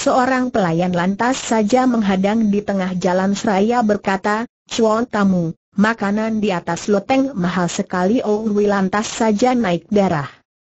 Seorang pelayan lantas saja menghadang di tengah jalan seraya berkata, "Cuan tamu, makanan di atas loteng mahal sekali Owi lantas saja naik darah.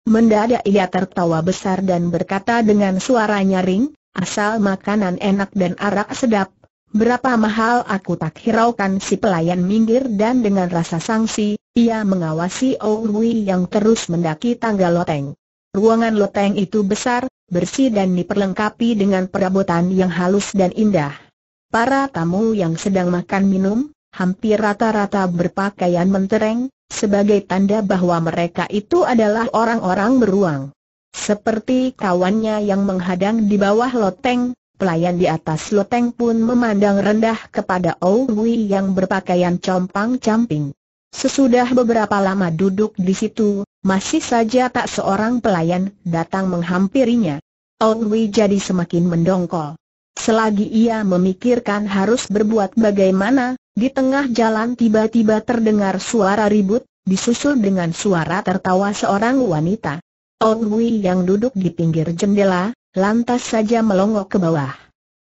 Mendadak ia tertawa besar dan berkata dengan suara nyaring, asal makanan enak dan arak sedap, Berapa mahal aku tak hiraukan si pelayan minggir dan dengan rasa sangsi, ia mengawasi Owi yang terus mendaki tangga loteng. Ruangan loteng itu besar, bersih dan diperlengkapi dengan perabotan yang halus dan indah. Para tamu yang sedang makan minum, hampir rata-rata berpakaian mentereng, sebagai tanda bahwa mereka itu adalah orang-orang beruang. Seperti kawannya yang menghadang di bawah loteng, pelayan di atas loteng pun memandang rendah kepada Owi yang berpakaian compang-camping. Sesudah beberapa lama duduk di situ, masih saja tak seorang pelayan datang menghampirinya. Onwi jadi semakin mendongkol. Selagi ia memikirkan harus berbuat bagaimana, di tengah jalan tiba-tiba terdengar suara ribut, disusul dengan suara tertawa seorang wanita. Onwi yang duduk di pinggir jendela, lantas saja melongok ke bawah.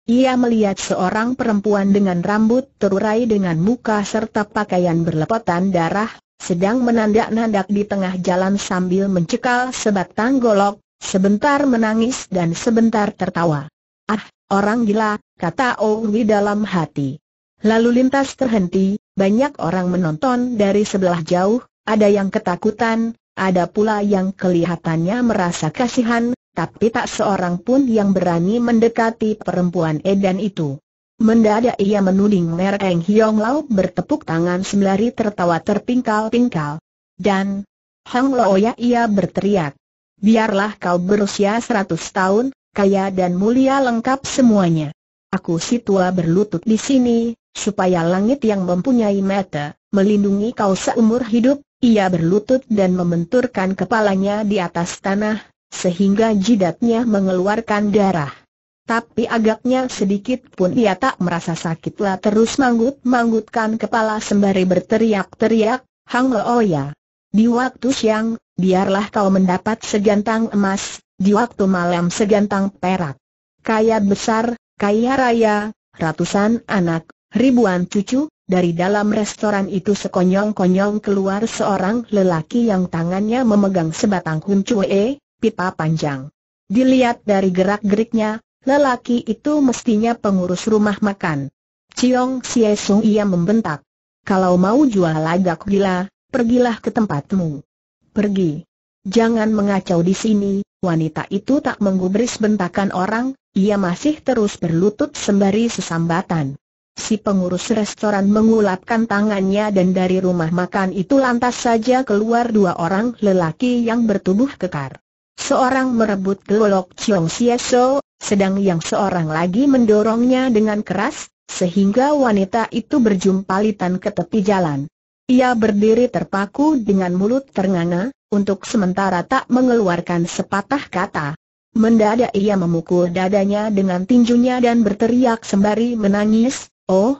Ia melihat seorang perempuan dengan rambut terurai dengan muka serta pakaian berlepotan darah, sedang menandak-nandak di tengah jalan sambil mencekal sebatang golok, sebentar menangis dan sebentar tertawa. Ah, orang gila, kata Owi dalam hati. Lalu lintas terhenti, banyak orang menonton dari sebelah jauh, ada yang ketakutan, ada pula yang kelihatannya merasa kasihan, tapi tak seorang pun yang berani mendekati perempuan edan itu. Mendadak ia menuding mereng Hyong Hiong Lau bertepuk tangan sembari tertawa terpingkal-pingkal. Dan, Hang ya ia berteriak. Biarlah kau berusia seratus tahun, kaya dan mulia lengkap semuanya. Aku si tua berlutut di sini, supaya langit yang mempunyai mata, melindungi kau seumur hidup, ia berlutut dan membenturkan kepalanya di atas tanah, sehingga jidatnya mengeluarkan darah tapi agaknya sedikit pun ia tak merasa sakitlah terus manggut-manggutkan kepala sembari berteriak-teriak, Hang Looya. Oh di waktu siang, biarlah kau mendapat segantang emas, di waktu malam segantang perak. Kaya besar, kaya raya, ratusan anak, ribuan cucu, dari dalam restoran itu sekonyong-konyong keluar seorang lelaki yang tangannya memegang sebatang kuncue, pipa panjang. Dilihat dari gerak-geriknya, Lelaki itu mestinya pengurus rumah makan. Ciong Xie Sung ia membentak. Kalau mau jual lagak gila, pergilah ke tempatmu. Pergi. Jangan mengacau di sini, wanita itu tak menggubris bentakan orang, ia masih terus berlutut sembari sesambatan. Si pengurus restoran mengulapkan tangannya dan dari rumah makan itu lantas saja keluar dua orang lelaki yang bertubuh kekar. Seorang merebut golok Chiong Sieso, sedang yang seorang lagi mendorongnya dengan keras, sehingga wanita itu berjumpalitan ke tepi jalan. Ia berdiri terpaku dengan mulut ternganga, untuk sementara tak mengeluarkan sepatah kata. Mendadak ia memukul dadanya dengan tinjunya dan berteriak sembari menangis, Oh,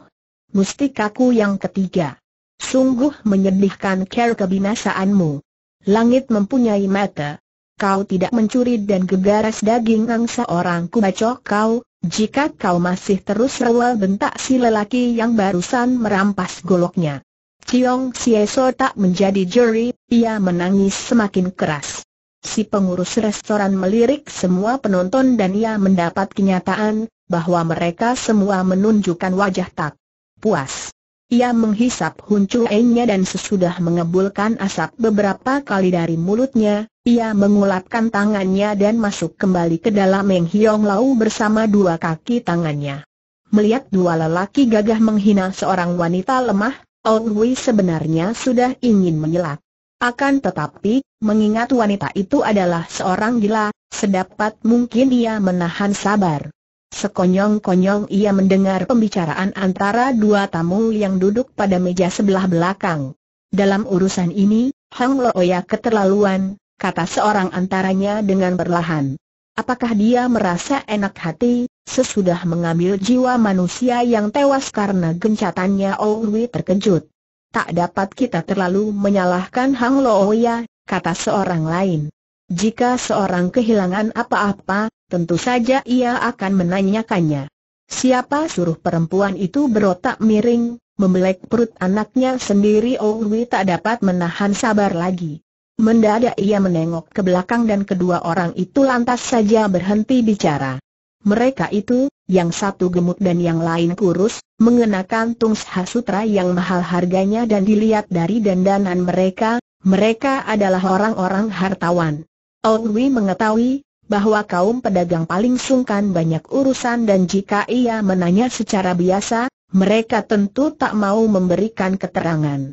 mustikaku yang ketiga. Sungguh menyedihkan care kebinasaanmu. Langit mempunyai mata, kau tidak mencuri dan gegaras daging angsa orang kubacok kau, jika kau masih terus rewel bentak si lelaki yang barusan merampas goloknya. Ciong Sieso tak menjadi juri, ia menangis semakin keras. Si pengurus restoran melirik semua penonton dan ia mendapat kenyataan bahwa mereka semua menunjukkan wajah tak puas. Ia menghisap huncu enya dan sesudah mengebulkan asap beberapa kali dari mulutnya, ia mengulapkan tangannya dan masuk kembali ke dalam Meng Hiong Lau bersama dua kaki tangannya. Melihat dua lelaki gagah menghina seorang wanita lemah, Ong Hui sebenarnya sudah ingin menyelak. Akan tetapi, mengingat wanita itu adalah seorang gila, sedapat mungkin ia menahan sabar. Sekonyong-konyong ia mendengar pembicaraan antara dua tamu yang duduk pada meja sebelah belakang. Dalam urusan ini, Hang Looya keterlaluan, kata seorang antaranya dengan berlahan. Apakah dia merasa enak hati, sesudah mengambil jiwa manusia yang tewas karena gencatannya Owi terkejut. Tak dapat kita terlalu menyalahkan Hang Looya, kata seorang lain. Jika seorang kehilangan apa-apa, tentu saja ia akan menanyakannya. Siapa suruh perempuan itu berotak miring, membelek perut anaknya sendiri Owi tak dapat menahan sabar lagi. Mendadak ia menengok ke belakang dan kedua orang itu lantas saja berhenti bicara. Mereka itu, yang satu gemuk dan yang lain kurus, mengenakan tungs hasutra yang mahal harganya dan dilihat dari dandanan mereka, mereka adalah orang-orang hartawan. Ongwi mengetahui, bahwa kaum pedagang paling sungkan banyak urusan dan jika ia menanya secara biasa, mereka tentu tak mau memberikan keterangan.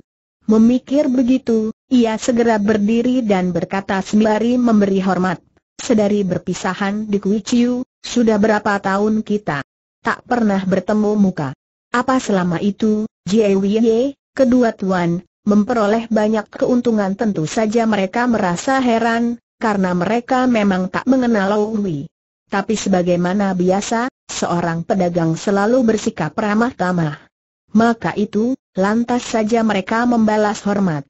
Memikir begitu, ia segera berdiri dan berkata sembari memberi hormat. Sedari berpisahan di Kui sudah berapa tahun kita tak pernah bertemu muka. Apa selama itu, Jie Ye, kedua tuan, memperoleh banyak keuntungan tentu saja mereka merasa heran, karena mereka memang tak mengenal Louis. Tapi sebagaimana biasa, seorang pedagang selalu bersikap ramah tamah. Maka itu, lantas saja mereka membalas hormat.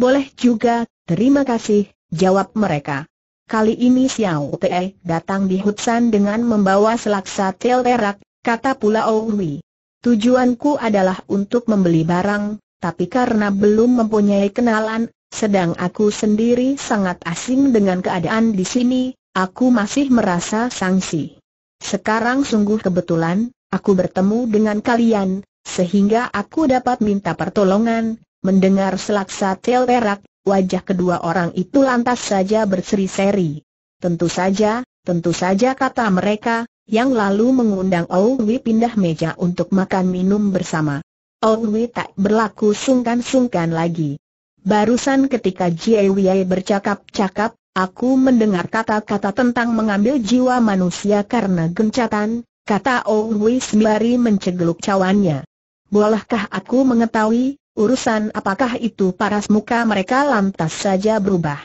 Boleh juga, terima kasih, jawab mereka. Kali ini Xiao Te datang di hutan dengan membawa selaksa tel perak, kata pula Ouyi. Tujuanku adalah untuk membeli barang, tapi karena belum mempunyai kenalan, sedang aku sendiri sangat asing dengan keadaan di sini, aku masih merasa sangsi. Sekarang sungguh kebetulan, aku bertemu dengan kalian, sehingga aku dapat minta pertolongan, mendengar selaksa tel perak, wajah kedua orang itu lantas saja berseri-seri. Tentu saja, tentu saja kata mereka, yang lalu mengundang Owi pindah meja untuk makan minum bersama. Owi tak berlaku sungkan-sungkan lagi. Barusan ketika Jiewei bercakap-cakap, Aku mendengar kata-kata tentang mengambil jiwa manusia karena gencatan, kata Owi sembari mencegeluk cawannya. Bolehkah aku mengetahui, urusan apakah itu paras muka mereka lantas saja berubah.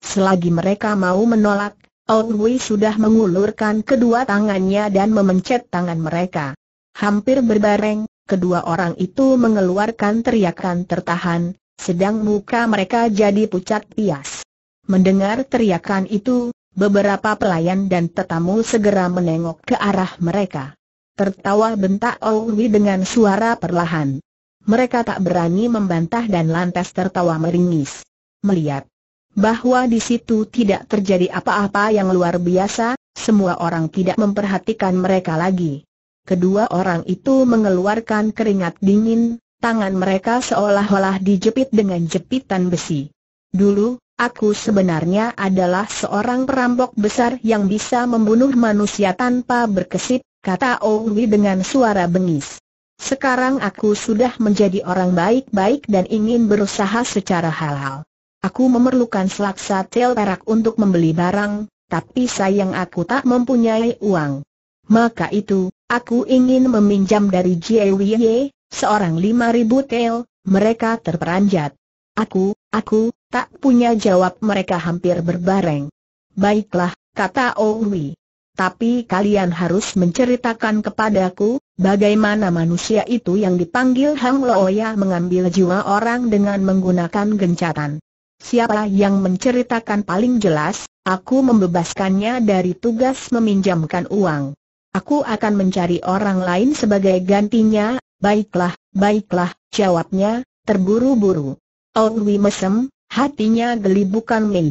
Selagi mereka mau menolak, Owen Wei sudah mengulurkan kedua tangannya dan memencet tangan mereka. Hampir berbareng, kedua orang itu mengeluarkan teriakan tertahan, sedang muka mereka jadi pucat pias. Mendengar teriakan itu, beberapa pelayan dan tetamu segera menengok ke arah mereka. Tertawa bentak Owi dengan suara perlahan. Mereka tak berani membantah dan lantas tertawa meringis. Melihat bahwa di situ tidak terjadi apa-apa yang luar biasa, semua orang tidak memperhatikan mereka lagi. Kedua orang itu mengeluarkan keringat dingin, tangan mereka seolah-olah dijepit dengan jepitan besi. Dulu, aku sebenarnya adalah seorang perampok besar yang bisa membunuh manusia tanpa berkesip, kata Owi dengan suara bengis. Sekarang aku sudah menjadi orang baik-baik dan ingin berusaha secara halal. Aku memerlukan selaksa tel perak untuk membeli barang, tapi sayang aku tak mempunyai uang. Maka itu, aku ingin meminjam dari Jiewiye, seorang lima ribu tel, mereka terperanjat. Aku, aku, tak punya jawab mereka hampir berbareng. Baiklah, kata Owi tapi kalian harus menceritakan kepadaku, bagaimana manusia itu yang dipanggil Hang Loya mengambil jiwa orang dengan menggunakan gencatan. Siapa yang menceritakan paling jelas, aku membebaskannya dari tugas meminjamkan uang. Aku akan mencari orang lain sebagai gantinya, baiklah, baiklah, jawabnya, terburu-buru. Owi mesem, hatinya geli bukan main.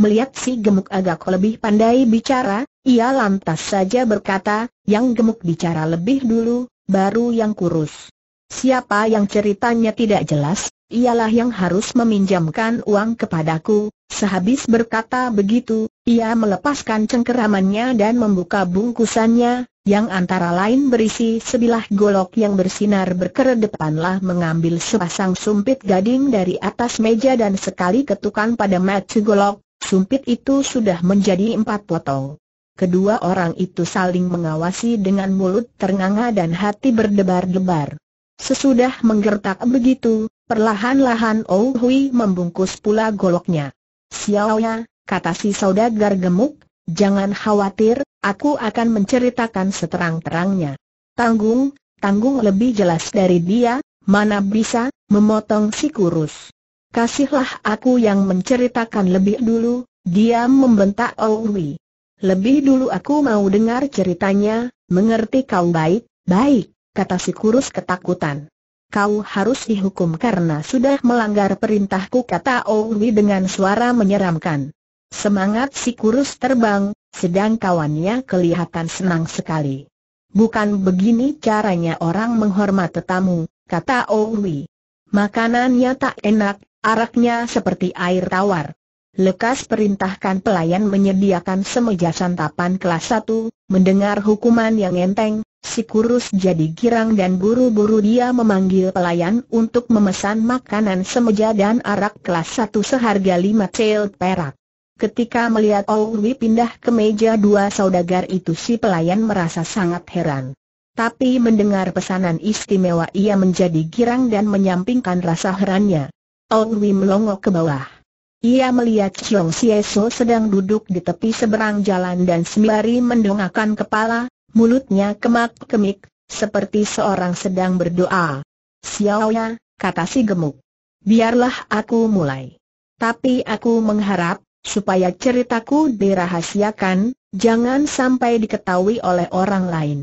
Melihat si gemuk agak lebih pandai bicara, ia lantas saja berkata, yang gemuk bicara lebih dulu, baru yang kurus. Siapa yang ceritanya tidak jelas, ialah yang harus meminjamkan uang kepadaku. Sehabis berkata begitu, ia melepaskan cengkeramannya dan membuka bungkusannya, yang antara lain berisi sebilah golok yang bersinar berkeredepanlah mengambil sepasang sumpit gading dari atas meja dan sekali ketukan pada mata golok, sumpit itu sudah menjadi empat potong kedua orang itu saling mengawasi dengan mulut ternganga dan hati berdebar-debar. Sesudah menggertak begitu, perlahan-lahan Ou Hui membungkus pula goloknya. Xiaoya, kata si saudagar gemuk, jangan khawatir, aku akan menceritakan seterang-terangnya. Tanggung, tanggung lebih jelas dari dia, mana bisa, memotong si kurus. Kasihlah aku yang menceritakan lebih dulu, dia membentak Hui. Lebih dulu aku mau dengar ceritanya, mengerti kau baik, baik, kata si kurus ketakutan. Kau harus dihukum karena sudah melanggar perintahku kata Owi dengan suara menyeramkan. Semangat si kurus terbang, sedang kawannya kelihatan senang sekali. Bukan begini caranya orang menghormat tetamu, kata Owi. Makanannya tak enak, araknya seperti air tawar lekas perintahkan pelayan menyediakan semeja santapan kelas satu. mendengar hukuman yang enteng, si kurus jadi girang dan buru-buru dia memanggil pelayan untuk memesan makanan semeja dan arak kelas satu seharga 5 cel perak. Ketika melihat Owi oh pindah ke meja dua saudagar itu si pelayan merasa sangat heran. Tapi mendengar pesanan istimewa ia menjadi girang dan menyampingkan rasa herannya. Owi oh melongo ke bawah. Ia melihat Chiong Sieso sedang duduk di tepi seberang jalan dan sembari mendongakkan kepala, mulutnya kemak-kemik, seperti seorang sedang berdoa. Xiaoya, kata si gemuk. Biarlah aku mulai. Tapi aku mengharap, supaya ceritaku dirahasiakan, jangan sampai diketahui oleh orang lain.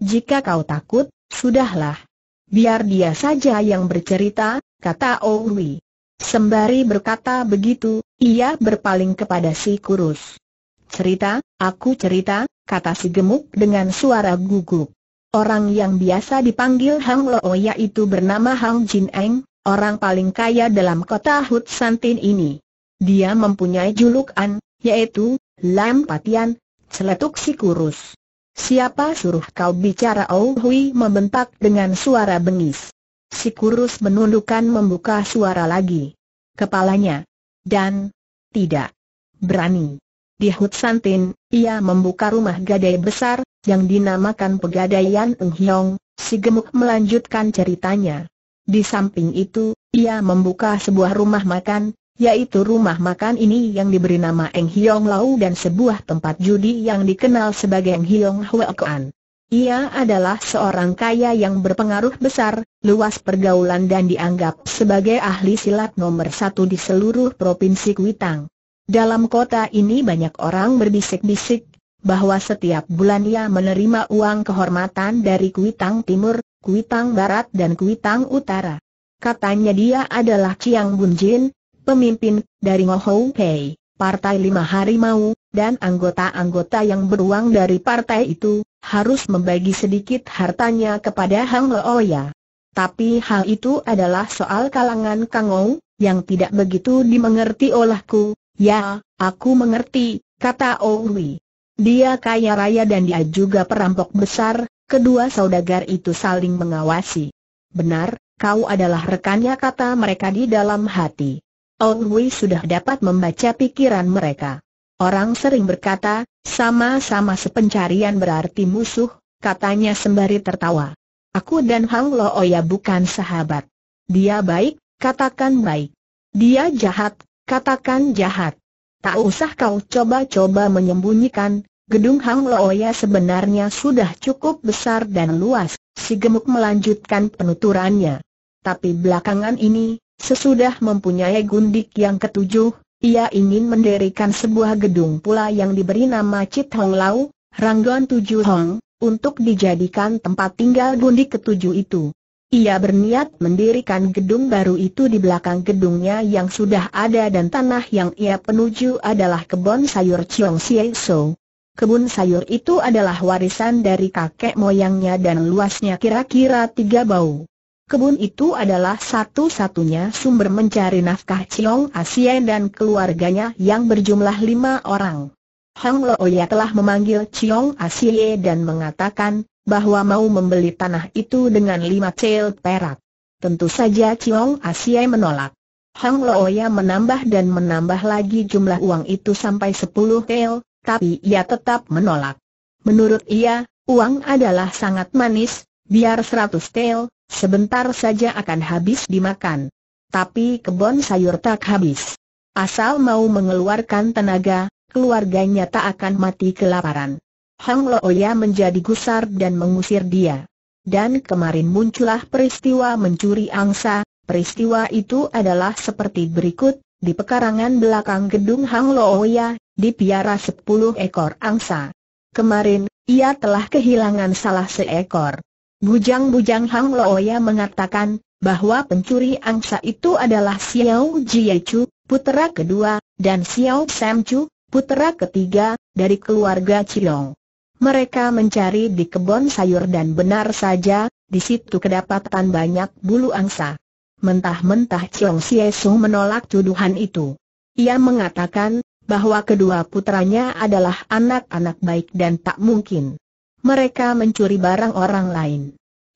Jika kau takut, sudahlah. Biar dia saja yang bercerita, kata Ouyi. Sembari berkata begitu, ia berpaling kepada si kurus. Cerita, aku cerita, kata si gemuk dengan suara gugup. Orang yang biasa dipanggil Hang Lo itu bernama Hang Jin Eng, orang paling kaya dalam kota Hut Santin ini. Dia mempunyai julukan, yaitu Lam Patian, seletuk si kurus. Siapa suruh kau bicara Oh Hui membentak dengan suara bengis. Si kurus menundukkan membuka suara lagi. Kepalanya. Dan, tidak. Berani. Di Hut Santin, ia membuka rumah gadai besar, yang dinamakan Pegadaian Eng Hiong, si gemuk melanjutkan ceritanya. Di samping itu, ia membuka sebuah rumah makan, yaitu rumah makan ini yang diberi nama Eng Hiong Lau dan sebuah tempat judi yang dikenal sebagai Eng Hiong Huekuan. Ia adalah seorang kaya yang berpengaruh besar, luas pergaulan dan dianggap sebagai ahli silat nomor satu di seluruh provinsi Kuitang. Dalam kota ini banyak orang berbisik-bisik bahwa setiap bulan ia menerima uang kehormatan dari Kuitang Timur, Kuitang Barat dan Kuitang Utara. Katanya dia adalah Chiang Bunjin, pemimpin dari Ngohou Pei, Partai Lima Harimau, dan anggota-anggota yang beruang dari partai itu, harus membagi sedikit hartanya kepada Hang Looya. Tapi hal itu adalah soal kalangan Kang yang tidak begitu dimengerti olehku. Ya, aku mengerti, kata Owi. Dia kaya raya dan dia juga perampok besar, kedua saudagar itu saling mengawasi. Benar, kau adalah rekannya kata mereka di dalam hati. Owi sudah dapat membaca pikiran mereka. Orang sering berkata, sama-sama sepencarian berarti musuh, katanya sembari tertawa. Aku dan Hang Looya oh bukan sahabat. Dia baik, katakan baik. Dia jahat, katakan jahat. Tak usah kau coba-coba menyembunyikan, gedung Hang Looya oh sebenarnya sudah cukup besar dan luas, si gemuk melanjutkan penuturannya. Tapi belakangan ini, sesudah mempunyai gundik yang ketujuh, ia ingin mendirikan sebuah gedung pula yang diberi nama Chit Hong Lau, Ranggon Tujuh Hong, untuk dijadikan tempat tinggal gundi ketujuh itu. Ia berniat mendirikan gedung baru itu di belakang gedungnya yang sudah ada dan tanah yang ia penuju adalah kebun sayur Chiong Siei So. Kebun sayur itu adalah warisan dari kakek moyangnya dan luasnya kira-kira tiga bau. Kebun itu adalah satu-satunya sumber mencari nafkah Ciong Asien dan keluarganya yang berjumlah lima orang. Hang Looya telah memanggil Ciong Asie dan mengatakan bahwa mau membeli tanah itu dengan lima cel perak. Tentu saja Ciong Asie menolak. Hang Looya menambah dan menambah lagi jumlah uang itu sampai sepuluh cel, tapi ia tetap menolak. Menurut ia, uang adalah sangat manis, biar seratus cel, sebentar saja akan habis dimakan. Tapi kebon sayur tak habis. Asal mau mengeluarkan tenaga, keluarganya tak akan mati kelaparan. Hang Looya menjadi gusar dan mengusir dia. Dan kemarin muncullah peristiwa mencuri angsa, peristiwa itu adalah seperti berikut, di pekarangan belakang gedung Hang Looya, dipiara sepuluh ekor angsa. Kemarin, ia telah kehilangan salah seekor. Bujang-bujang Hang Looya mengatakan bahwa pencuri angsa itu adalah Xiao Jiechu, putera kedua, dan Xiao Samchu, putera ketiga, dari keluarga Cilong. Mereka mencari di kebun sayur dan benar saja, di situ kedapatan banyak bulu angsa. Mentah-mentah Ciong Siesu menolak tuduhan itu. Ia mengatakan, bahwa kedua putranya adalah anak-anak baik dan tak mungkin mereka mencuri barang orang lain.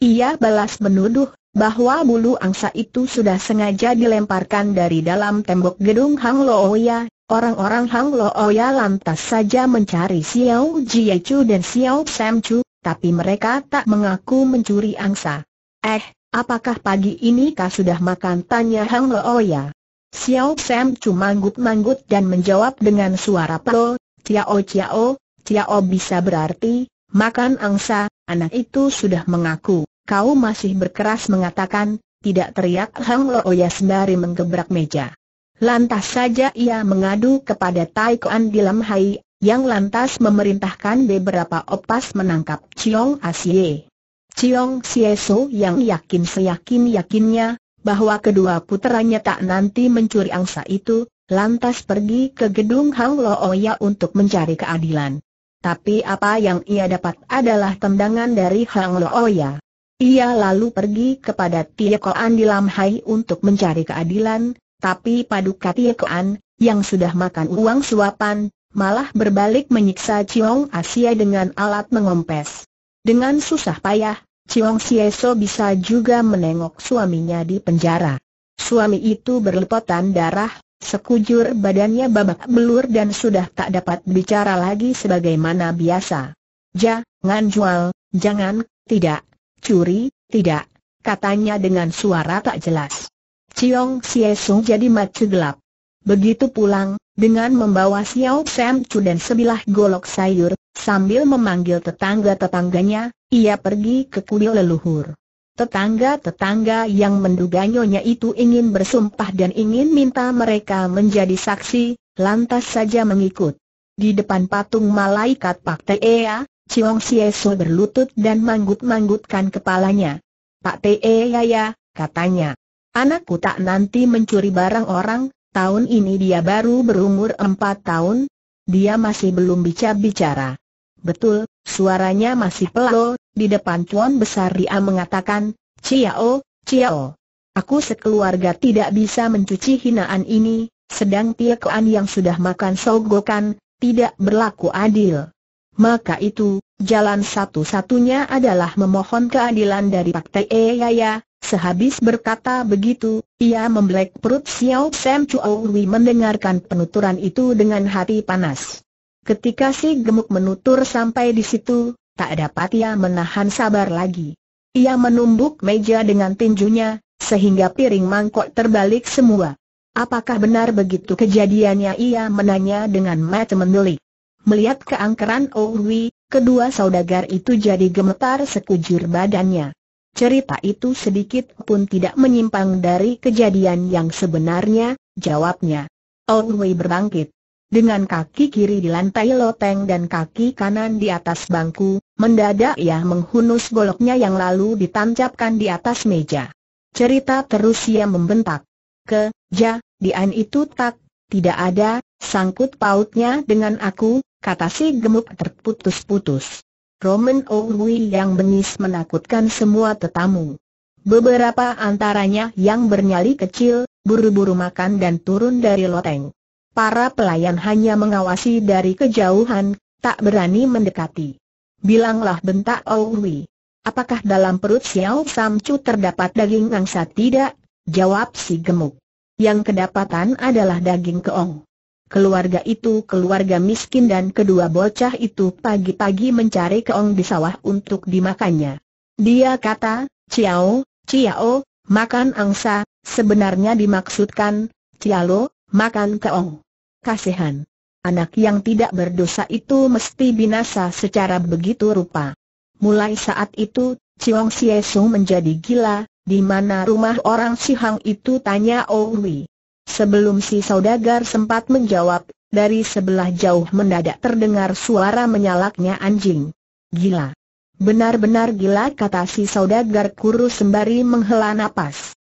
Ia balas menuduh bahwa bulu angsa itu sudah sengaja dilemparkan dari dalam tembok gedung Hang Looya. Orang-orang Hang Looya lantas saja mencari Xiao Jiechu dan Xiao Samchu, tapi mereka tak mengaku mencuri angsa. Eh, apakah pagi ini kau sudah makan? Tanya Hang Looya. Xiao Sam Chu manggut-manggut dan menjawab dengan suara pelo. Ciao Ciao, Ciao bisa berarti, Makan angsa, anak itu sudah mengaku, kau masih berkeras mengatakan, tidak teriak Hang Looya oh sembari menggebrak meja. Lantas saja ia mengadu kepada Tai Kuan di Lam Hai, yang lantas memerintahkan beberapa opas menangkap Chiong Asie. Chiong Sieso yang yakin seyakin-yakinnya, bahwa kedua puteranya tak nanti mencuri angsa itu, lantas pergi ke gedung Hang Looya oh untuk mencari keadilan. Tapi apa yang ia dapat adalah tendangan dari Hang Looya. Ia lalu pergi kepada Tiekoan di Lam Hai untuk mencari keadilan, tapi paduka Tiekoan, yang sudah makan uang suapan, malah berbalik menyiksa Chiong Asia dengan alat mengompes. Dengan susah payah, Ciong Sieso bisa juga menengok suaminya di penjara. Suami itu berlepotan darah, Sekujur badannya babak belur dan sudah tak dapat bicara lagi sebagaimana biasa. Jangan jual, jangan, tidak, curi, tidak, katanya dengan suara tak jelas. Ciong Siesung jadi mati gelap. Begitu pulang, dengan membawa Xiao Sam Chu dan sebilah golok sayur, sambil memanggil tetangga-tetangganya, ia pergi ke kuil leluhur. Tetangga-tetangga yang menduga nyonya itu ingin bersumpah dan ingin minta mereka menjadi saksi, lantas saja mengikut. Di depan patung malaikat Pak Tea, Chiong Sieso berlutut dan manggut-manggutkan kepalanya. Pak Tea ya, katanya. Anakku tak nanti mencuri barang orang, tahun ini dia baru berumur empat tahun, dia masih belum bisa bicara. Betul, Suaranya masih pelo, di depan tuan besar dia mengatakan, Ciao, Ciao. Aku sekeluarga tidak bisa mencuci hinaan ini, sedang Piekuan yang sudah makan sogokan, tidak berlaku adil. Maka itu, jalan satu-satunya adalah memohon keadilan dari Pak Te Yaya. Sehabis berkata begitu, ia membelek perut Xiao Sam Chuo Hui mendengarkan penuturan itu dengan hati panas. Ketika si gemuk menutur sampai di situ, tak dapat ia menahan sabar lagi. Ia menumbuk meja dengan tinjunya, sehingga piring mangkok terbalik semua. Apakah benar begitu kejadiannya ia menanya dengan mata mendelik. Melihat keangkeran Owi, oh kedua saudagar itu jadi gemetar sekujur badannya. Cerita itu sedikit pun tidak menyimpang dari kejadian yang sebenarnya, jawabnya. Owi oh berbangkit dengan kaki kiri di lantai loteng dan kaki kanan di atas bangku, mendadak ia menghunus goloknya yang lalu ditancapkan di atas meja. Cerita terus ia membentak. Ke, ja, dian itu tak, tidak ada, sangkut pautnya dengan aku, kata si gemuk terputus-putus. Roman Owi yang bengis menakutkan semua tetamu. Beberapa antaranya yang bernyali kecil, buru-buru makan dan turun dari loteng para pelayan hanya mengawasi dari kejauhan, tak berani mendekati. Bilanglah bentak Owi. Oh Apakah dalam perut Xiao Samcu terdapat daging angsa tidak? Jawab si gemuk. Yang kedapatan adalah daging keong. Keluarga itu keluarga miskin dan kedua bocah itu pagi-pagi mencari keong di sawah untuk dimakannya. Dia kata, Ciao, Ciao, makan angsa, sebenarnya dimaksudkan, Cialo, makan keong kasihan. Anak yang tidak berdosa itu mesti binasa secara begitu rupa. Mulai saat itu, Ciong Sie Sung menjadi gila, di mana rumah orang Sihang itu tanya Owi. Oh Sebelum si saudagar sempat menjawab, dari sebelah jauh mendadak terdengar suara menyalaknya anjing. Gila. Benar-benar gila kata si saudagar kurus sembari menghela napas.